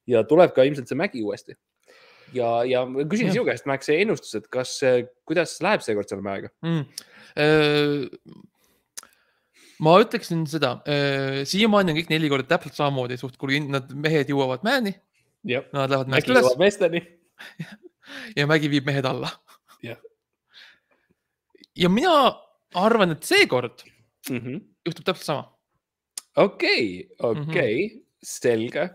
Speaker 2: ja tuleb ka ilmselt see mägi uuesti. ja, ja küsin sinu käest, Max, see
Speaker 1: ennustus, et kas, kuidas läheb seekord selle mäega mm.? ma ütleksin seda, äh, siiamaani on kõik neli korda täpselt samamoodi suht kuri, nad, mehed jõuavad mäeni. Nad lähevad mäest üles. meesteni ja mägi viib mehed alla. ja mina arvan, et seekord mm -hmm. juhtub täpselt sama. okei, okei, mhm. selge.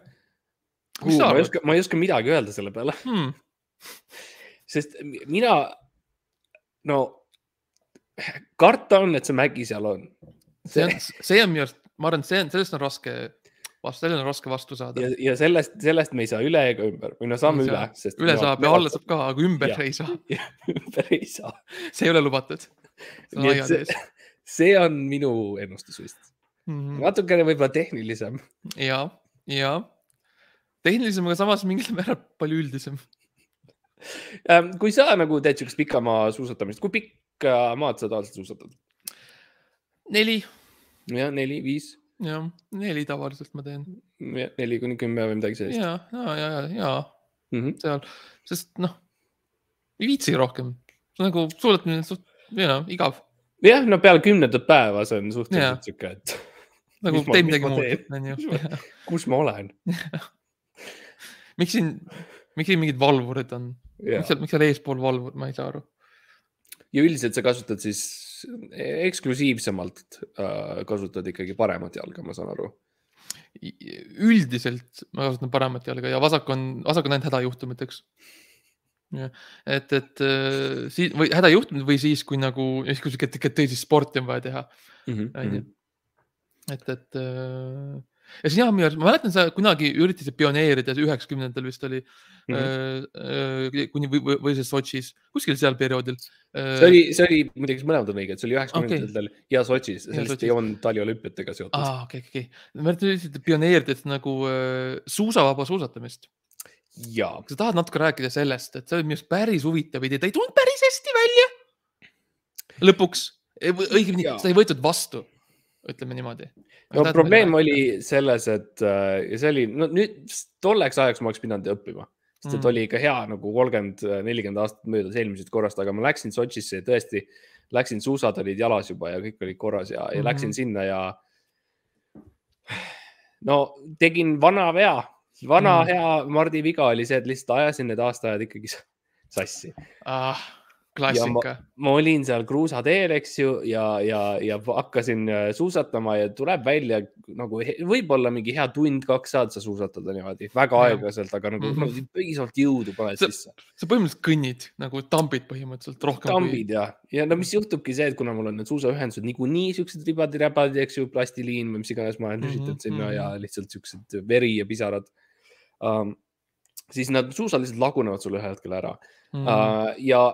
Speaker 1: ma ei oska,
Speaker 2: ma ei oska midagi öelda selle peale hmm.. sest
Speaker 1: mina, no karta on, et see mägi seal on see on, see on minu arust, ma arvan, et see on, sellest on raske vastu, sellele on raske vastu saada. ja sellest, sellest me
Speaker 2: ei saa üle ega ümber või no saame üle, sest. üle saab ja alla saab ka, aga ümber ja, ei
Speaker 1: saa.
Speaker 2: ümber ei saa. see ei ole lubatud. See, see on minu ennustus vist mm. -hmm. natukene võib-olla tehnilisem.
Speaker 1: ja, ja tehnilisem, aga samas mingil määral palju üldisem. Ähm, kui
Speaker 2: sa nagu teed siukest pikamaa suusatamist, kui pikka maad sa tavaliselt suusatad? neli jah, neli, viis.
Speaker 1: jah, neli tavaliselt ma teen.
Speaker 2: neli kuni
Speaker 1: kümme või midagi sellist. ja, ja, ja, ja mm -hmm. seal, sest noh, ei viitsi rohkem, nagu suletamine suht, you know, igav. jah, no peale kümnendat päeva,
Speaker 2: see on suhteliselt sihuke, et. nagu tee midagi muud, onju.
Speaker 1: kus ma olen miks siin, miks siin mingid valvurid on? miks seal, miks seal eespool valvur, ma ei saa aru.
Speaker 2: ja üldiselt sa kasutad siis E-, eksklusiivsemalt äh, kasutad ikkagi paremat jalga, ma saan aru
Speaker 1: üldiselt ma kasutan paremat jalga ja vasak on, vasak on ainult hädajuhtumiteks. et, et äh, siis või hädajuhtumid või siis, kui nagu, kui sihuke tõsist sporti on vaja teha mm. -hmm. et, et äh, ja siis jah, minu arust, ma mäletan, sa kunagi üritasid pioneerida, üheksakümnendal vist oli mm, -hmm. kuni või, või, või see Sotšis, kuskil seal perioodil. Äh, see oli, see oli
Speaker 2: muidugi, mõlemad on õiged, see oli üheksakümnendatel okay. ja Sotšis, sellest Sotšis. ei olnud taliolümpiatega seotud. aa,
Speaker 1: okei okay,, okei okay., ma mäletan, et pioneerides nagu äh, suusavaba suusatamist. jaa. kas sa tahad natuke rääkida sellest, et see oli minu arust päris huvitav idee, ta ei tulnud päris hästi välja. lõpuks, õigemini, seda ei võetud vastu ütleme niimoodi. no probleem
Speaker 2: oli selles, et äh, see oli, no nüüd tolleks ajaks ma oleks pidanud õppima, sest mm. et oli ikka hea nagu kolmkümmend, äh, nelikümmend aastat möödas eelmisest korrast, aga ma läksin Sotšisse ja tõesti läksin, suusad olid jalas juba ja kõik olid korras ja, mm -hmm. ja läksin mhm. sinna ja. no tegin vana vea, vana mm. hea Mardi viga oli see, et lihtsalt ajasin need aastaajad ikkagi sassi
Speaker 1: ah klassika.
Speaker 2: ma olin seal kruusateel, eks ju, ja, ja, ja hakkasin äh, suusatama ja tuleb välja nagu võib-olla mingi hea tund-kaks saad sa suusatada niimoodi väga ja. aeglaselt, aga nagu mm -hmm. nagu piisavalt jõudu paned sa, sisse.
Speaker 1: sa põhimõtteliselt kõnnid nagu tambid põhimõtteliselt rohkem. tambid kui...
Speaker 2: ja, ja no mis juhtubki see, et kuna mul on need suusaühendused niikuinii siuksed ribad-räbad, eks ju, plastiliin või mis iganes ma olen lüsitanud mhm, mm -hmm. sinna mhm. ja lihtsalt siuksed veri ja pisarad um, siis nad suusad lihtsalt lagunevad sul ühel hetkel ära mm. -hmm. Uh, ja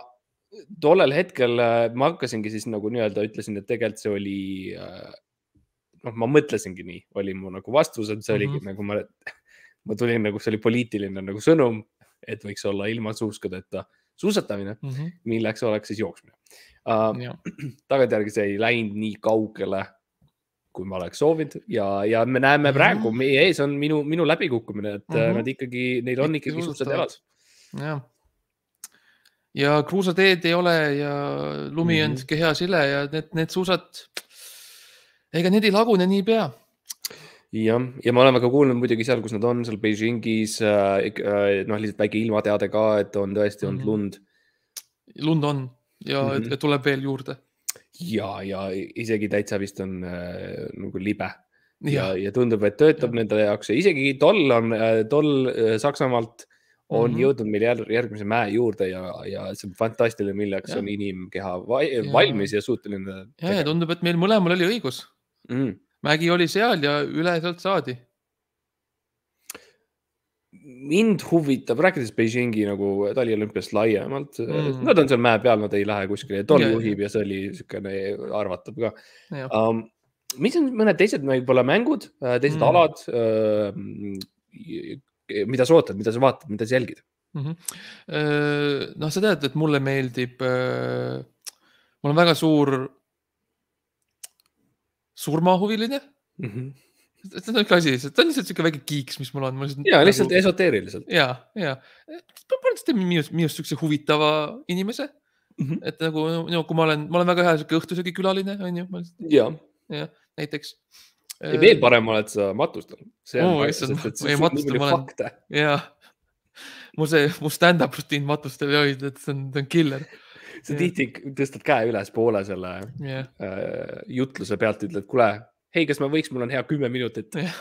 Speaker 2: tollel hetkel äh, ma hakkasingi siis nagu nii-öelda ütlesin, et tegelikult see oli, äh, noh, ma mõtlesingi nii, oli mu nagu vastus, et see oligi mm -hmm. nagu ma, ma tulin nagu, see oli poliitiline nagu sõnum, et võiks olla ilma suuskadeta suusatamine mm, -hmm. milleks oleks siis jooksmine uh,. tagantjärgi see ei läinud nii kaugele, kui ma oleks soovinud ja, ja me näeme mhm. praegu, meie ees on minu, minu läbikukkumine, et mm -hmm. nad ikkagi, neil on ikkagi suusad jalas.
Speaker 1: jah ja kruusateed ei ole ja lumi on mhm. sihuke hea sile ja need, need suusad, ega need ei lagune niipea
Speaker 2: jah, ja ma olen väga kuulnud muidugi seal, kus nad on, seal Beijingis äh, äh,, noh, lihtsalt väike ilmateade ka, et on tõesti olnud mm -hmm.
Speaker 1: lund. lund on ja mm -hmm. Et, et mhm. tuleb veel juurde.
Speaker 2: ja, ja isegi täitsa vist on äh, nagu libe ja, ja, ja tundub, et töötab ja. nende jaoks ja isegi toll on äh,, toll äh, Saksamaalt on mm -hmm. jõudnud meil järg, järgmise mäe juurde ja, ja see on fantastiline, milleks ja. on inimkeha va eh, ja. valmis ja suuteline.
Speaker 1: ja, ja tundub, et meil mõlemal oli õigus mm.. mägi oli seal ja üle sealt saadi.
Speaker 2: mind huvitab, rääkides Beijingi nagu taliolümpiast laiemalt eh, mm., nad on seal mäe peal, nad ei lähe kuskile, tol juhib ja see oli niisugune arvatav ka. Um, mis on mõned teised nagu võib-olla mängud, äh, teised mm. alad uh,? mida sa ootad, mida sa vaatad, mida sa jälgid
Speaker 1: mm? -hmm. noh, sa tead, et mulle meeldib, mul on väga suur surmahuviline mm. -hmm see on niisugune asi lihtsalt, ta on lihtsalt niisugune väike kiiks, mis mul on. ja lihtsalt nagu... esoteeriliselt. ja, ja põhimõtteliselt teeb minust, minust niisuguse huvitava inimese mm. -hmm. et nagu no, kui ma olen, ma olen väga hea niisugune õhtusöögikülaline, onju. ja, ja, näiteks ja veel äh,
Speaker 2: parem oled sa matustanud. see on oh, vaikselt, et sul on nii palju fakte.
Speaker 1: jah, mu see, mu stand-up rutiin matustel ei olnud, et see on, see on killer sa tihti tõstad käe ülespoole selle yeah. äh, jutluse
Speaker 2: pealt, ütled, kuule,
Speaker 1: hei, kas ma võiks, mul on hea kümme minutit yeah..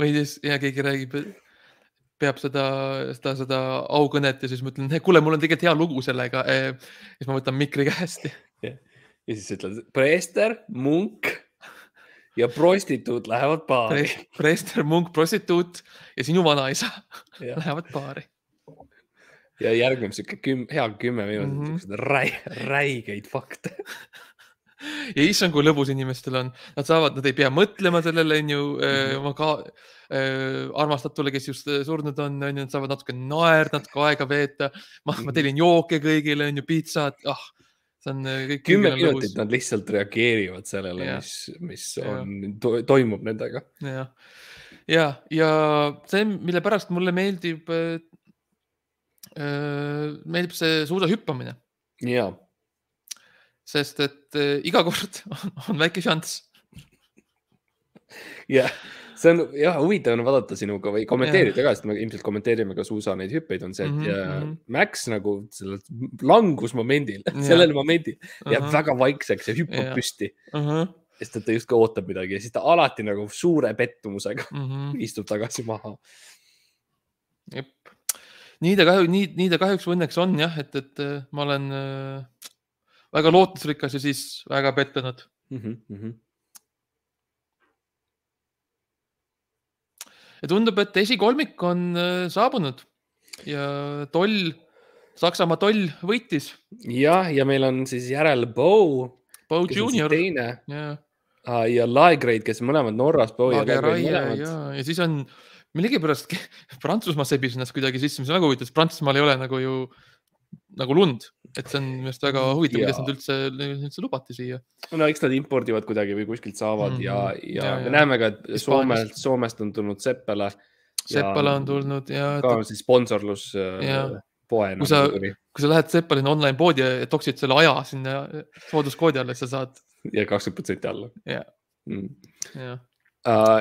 Speaker 1: või siis ja keegi räägib, peab seda, seda, seda aukõnet ja siis ma ütlen, kuule, mul on tegelikult hea lugu sellega eh,. siis ma võtan mikri käest
Speaker 2: yeah.. ja siis ütled, preester, munk ja prostituut lähevad paari Pre.
Speaker 1: preester, munk, prostituut ja sinu vanaisa lähevad paari.
Speaker 2: ja järgneb sihuke
Speaker 1: küm-, hea kümme minutit mm -hmm. siukseid rä-, räigeid fakte ja issand, kui lõbus inimestel on, nad saavad, nad ei pea mõtlema sellele, onju, äh, mhm. oma ka öö, äh, armastatule, kes just äh, surnud on, onju, nad saavad natuke naerda, natuke aega veeta. ma, ma mhm. tellin jooke kõigile, onju, pitsat, ah, see on äh, kõik. kümme minutit lõbus.
Speaker 2: nad lihtsalt reageerivad sellele, mis, mis on, to, toimub nendega.
Speaker 1: ja, ja, ja see, mille pärast mulle meeldib äh,, äh meeldib see suusahüppamine. ja. sest et äh, iga kord on, on väike šanss
Speaker 2: jah yeah., see on jah, huvitav on vaadata sinuga või kommenteerida ka, sest me ilmselt kommenteerime ka suusa neid hüppeid, on see, et mm -hmm. Max nagu sellel langusmomendil, sellel momendil jääb uh -huh. väga vaikseks ja hüppab yeah. püsti uh. -huh sest et ta justkui ootab midagi ja siis ta alati nagu suure pettumusega mm -hmm. istub tagasi maha.
Speaker 1: jep, nii ta kahju, nii, nii ta kahjuks või õnneks on jah, et, et äh, ma olen äh, väga lootusrikas ja siis väga pettunud mm. -hmm. ja tundub, et esikolmik on äh, saabunud ja toll, Saksamaa toll võitis.
Speaker 2: jah, ja meil on siis järel Bo. Bo Junior. teine yeah. ja, ja Laegreid, kes mõlemad Norras. Ja, ja, ja,
Speaker 1: ja siis on millegipärast Prantsusmaa sebis ennast kuidagi sisse, mis on väga huvitav, sest Prantsusmaal ei ole nagu ju äh, nagu lund, et see on minu arust väga huvitav, kuidas nad üldse, üldse lubati siia.
Speaker 2: no eks nad impordivad kuidagi või kuskilt saavad mm -hmm. ja, mhm. ja, ja, ja me näeme ka, et Soomelt, Soomest on tulnud Seppele.
Speaker 1: Seppele on tulnud ja. ka on siis sponsorlus äh, poena. kui sa, kui sa lähed Seppeline online poodi ja toksid selle aja sinna sooduskoodi alla, siis sa saad. ja
Speaker 2: kakskümmend protsenti alla. jah. Mm. Äh, uh,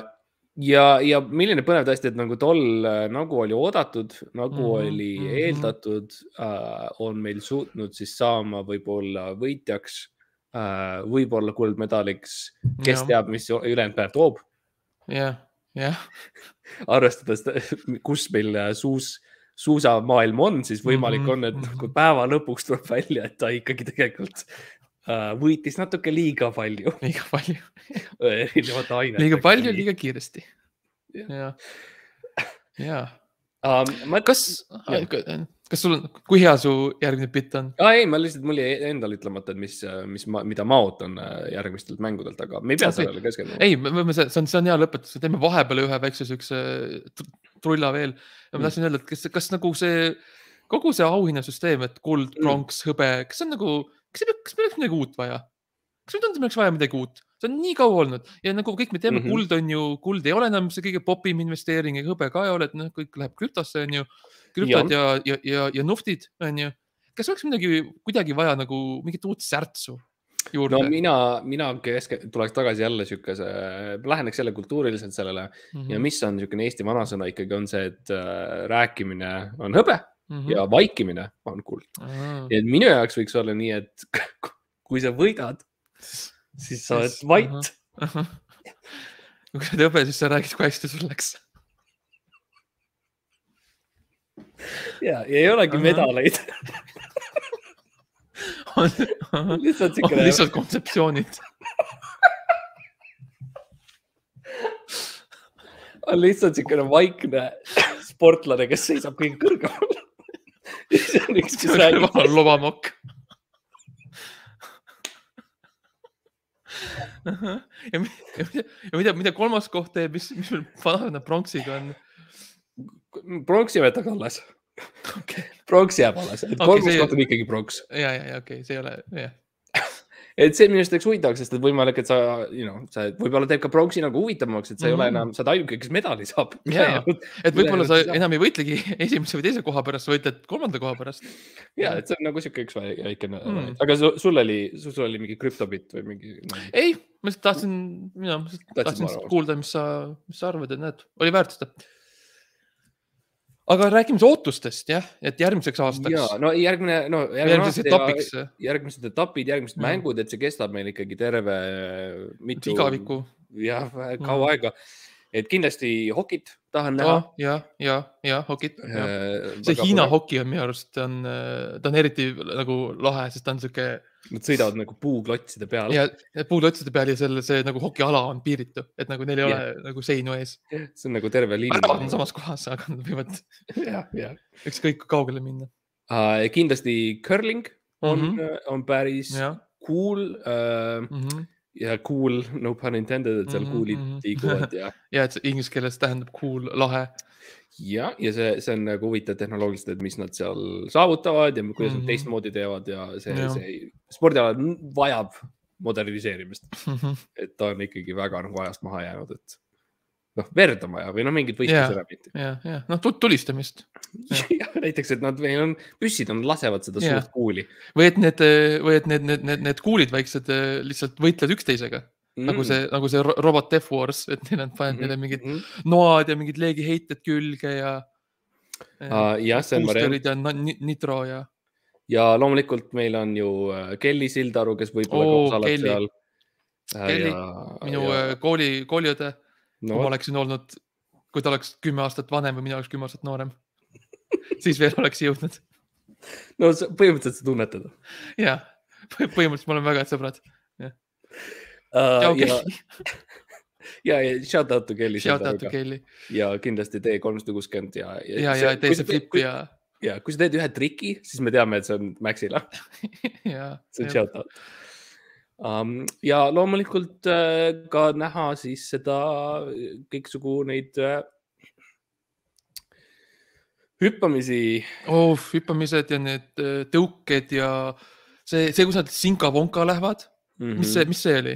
Speaker 2: ja, ja milline põnev tõesti, et nagu tol, äh, nagu oli oodatud, nagu mm -hmm. oli mhm. eeldatud äh,, on meil suutnud siis saama võib-olla võitjaks äh,, võib-olla kuldmedaliks, kes ja. teab, mis ülejäänud päev toob.
Speaker 1: jah, jah.
Speaker 2: arvestades, kus meil äh, suus, suusamaailm on, siis võimalik mm -hmm. on, et nagu päeva lõpuks tuleb välja, et ta ikkagi tegelikult uh, võitis natuke liiga
Speaker 1: palju. liiga palju äh, erinevate ainetega. liiga palju, liiga kiiresti. ja, ja. Um, ähm, ma... kas, äh, kas sul on, kui hea su järgmine bitt on?
Speaker 2: aa ei, ma lihtsalt, mul jäi endal ütlemata, et mis, mis ma, mida ma ootan järgmistelt mängudelt, aga me ei pea no, sellele keskenduma. ei,
Speaker 1: me võime, see on, see on hea lõpetus, teeme vahepeal ühe väikse siukse trulla veel. ma mm. tahtsin öelda, et kas, kas nagu see kogu see auhinnasüsteem, et kuld, mm. pronks mm., hõbe, kas see on nagu kas ei peaks, kas meil oleks midagi uut vaja? kas sulle tundub, et oleks vaja midagi uut? see on nii kaua olnud ja nagu kõik me teame mm, -hmm. kuld on ju, kuld ei ole enam see kõige popim investeering ja hõbe ka ei ole, et noh, kõik läheb krüptosse, on ju. krüptod ja, ja, ja, ja, ja nuftid, on ju. kas oleks midagi, kuidagi vaja nagu mingit uut särtsu? Juurde. no mina, mina
Speaker 2: keske-, tuleks tagasi jälle sihukese, läheneks jälle kultuuriliselt sellele mm -hmm. ja mis on niisugune Eesti vanasõna ikkagi on see, et äh, rääkimine on hõbe mm -hmm. ja vaikimine on kuld mm. -hmm. et minu jaoks võiks olla nii, et kui sa võidad, siis
Speaker 1: sa oled vait mm. -hmm. kui sa oled hõbe, siis sa räägid, kui hästi sul läks.
Speaker 2: ja, ja ei olegi mm -hmm. medaleid on, on, lihtsalt siukene. lihtsalt kontseptsioonid on lihtsalt siukene vaikne sportlane, kes seisab kõige kõrgemal see on üks, kes räägib. vana lobamokk
Speaker 1: ja mida, ja mida, mida kolmas koht teeb, mis, mis meil vanane pronksiga on?
Speaker 2: pronks jääb taga alles okay.. pronks jääb alles, et okay, kolmas koht on ikkagi pronks.
Speaker 1: ja, ja, ja okei okay,, see ei ole, jah
Speaker 2: et see minu arust oleks huvitav, sest et võimalik, et sa, you know, sa võib-olla teeb ka pronksi nagu huvitavamaks, et sa mm -hmm. ei ole mhm. enam, sa oled ainuke, kes medali saab. et võib-olla sa saab.
Speaker 1: enam ei võitlegi esimese või teise koha pärast, sa võitled kolmanda koha pärast.
Speaker 2: ja et see on nagu sihuke üks väike, väike mm, -hmm. aga sul, sul oli, sul oli mingi krüptobitt või mingi? Nagu- ei,
Speaker 1: ma lihtsalt tahtsin, mina tahtsin, tahtsin, tahtsin kuulda, mis sa, mis sa arvad, et näed, oli väärt seda aga räägime siis ootustest jah, et järgmiseks aastaks. ja no
Speaker 2: järgmine, no järgmine järgmised etapiks, järgmised etapid, järgmised mm. mängud, et see kestab meil ikkagi terve äh, mitu. igaviku. jah, kaua mm. aega, et kindlasti hokid tahan näha oh,. ja, ja, ja hokit. Äh, see Hiina pole.
Speaker 1: hoki on minu arust on, äh, ta on eriti nagu lahe, sest ta on sihuke. Nad sõidavad nagu puuklotside peal. ja, ja puuklotside peal ja selle, see nagu hokiala on piiritu, et nagu neil ei yeah. ole nagu seinu ees. see on nagu terve liin. väravad on samas kohas, aga nad võivad yeah, yeah. ükskõik kui kaugele minna uh,.
Speaker 2: kindlasti curling on mm, -hmm. on päris ja. cool uh,. Mm -hmm ja cool, no pun intended, et seal mhm, cool'id mm -hmm. liiguvad ja ja et see inglise keeles tähendab cool, lahe. ja, ja see, see on nagu huvitav tehnoloogiliselt, et mis nad seal saavutavad ja kuidas mm -hmm. nad mhm. teistmoodi teevad ja see, see spordiala vajab moderniseerimist mm. -hmm. et ta on ikkagi väga nagu ajast maha jäänud, et noh, verd on vaja või noh, mingit võistluselementi. ja,
Speaker 1: ja noh, tulistamist.
Speaker 2: näiteks, et nad, meil on, püssid on, lasevad seda ja. suurt kuuli.
Speaker 1: või et need, eh, või et need, need, need, need kuulid väiksed eh, lihtsalt võitlevad üksteisega nagu mm.. nagu see, nagu see robot Death Wars, et neil on, paned mm -hmm. neile mingid mm -hmm. noad ja mingid leegiheited külge ja, ja. jah, see on variant. ja nitro ja.
Speaker 2: ja loomulikult meil on ju äh, Kelly Sildaru, kes võib-olla oh, osaleb seal.
Speaker 1: Äh, Kelly, minu ja... Äh, kooli, kooliõde no.. kui ma oleksin olnud, kui ta oleks kümme aastat vanem või mina oleks kümme aastat noorem, siis veel oleks jõudnud. no sa, põhimõtteliselt sa tunned teda. ja, põhimõtteliselt me oleme väga head sõbrad. jah uh,. Äh, okay. ja
Speaker 2: ja, ja shout out to Kelly. Shout out to Kelly. ja kindlasti tee kolmsada kuuskümmend ja. ja, ja, ja tee see flip ja. ja kui sa teed ühe triki, siis me teamme, et see on Maxile
Speaker 1: ja see on shout
Speaker 2: out um,. ja loomulikult uh, ka näha siis seda äh, kõiksugu neid uh,
Speaker 1: hüppamisi. oh, hüppamised ja need tõuked ja see, see, kus nad sinka-vonka lähevad mm, -hmm. mis see, mhm. mis see oli?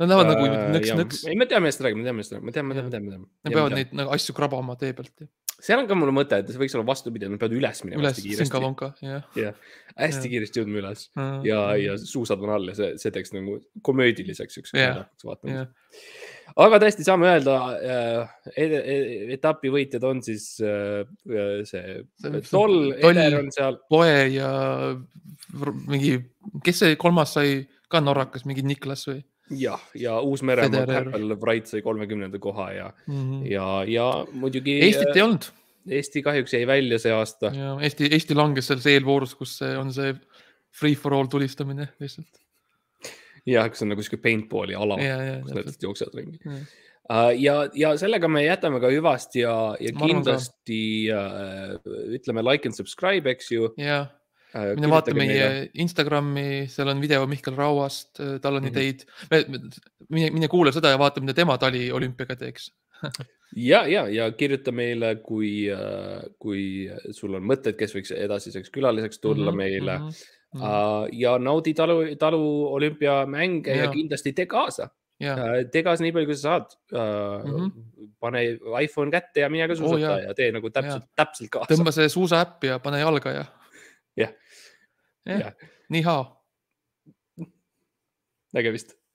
Speaker 1: Nad lähevad uh, nagu nõks-nõks.
Speaker 2: ei, me teame, millest räägime, me teame, millest räägime, me teame, me teame, me teame. Nad peavad neid nagu
Speaker 1: asju krabama tee pealt
Speaker 2: seal on ka mul mõte, et see võiks olla vastupidi, nad peavad üles minema üles, hästi kiiresti. jah yeah. ja,, hästi yeah. kiiresti jõudma üles mm -hmm. ja, ja suusad on all ja see, see teeks nagu komöödiliseks üks yeah. vaatamist yeah.. aga tõesti, saame öelda äh, et, et, etapi võitjad on siis äh, äh see, see Toll, Eder on seal.
Speaker 1: Poe ja mingi, kes see kolmas sai ka norrakas, mingi Niklas või? jah, ja Uus-Meremaal
Speaker 2: Apple Wright sai kolmekümnenda koha ja mm, -hmm. ja, ja muidugi. Eestit ei olnud. Äh, Eesti kahjuks jäi välja see aasta.
Speaker 1: ja Eesti, Eesti langes selles eelvoorus, kus on see free for all tulistamine lihtsalt.
Speaker 2: jah, kus on nagu sihuke paintball'i ala, kus nad lihtsalt jooksevad ringi ja äh, ja, ja sellega me jätame ka hüvasti ja, ja kindlasti äh, ütleme like and subscribe, eks ju.
Speaker 1: ja Äh, mine vaata meie meile. Instagrami, seal on video Mihkel Rauast, äh, tal on ideid mm. -hmm. mine, mine kuula seda ja vaata, mida tema taliolümpiaga teeks
Speaker 2: ja, ja, ja kirjuta meile, kui, äh, kui sul on mõtteid, kes võiks edasiseks külaliseks tulla mm -hmm, meile mm. -hmm. Mm -hmm. ja naudi talu, talu olümpiamänge ja. ja kindlasti tee kaasa yeah.. tee kaasa nii palju, kui sa saad mm. -hmm. pane iPhone kätte ja mine ka oh, suusata oh, ja. ja tee nagu täpselt, täpselt kaasa. tõmba
Speaker 1: see suusa äpp ja pane jalga ja. jah yeah jah yeah. ja., nii hao.
Speaker 2: nägemist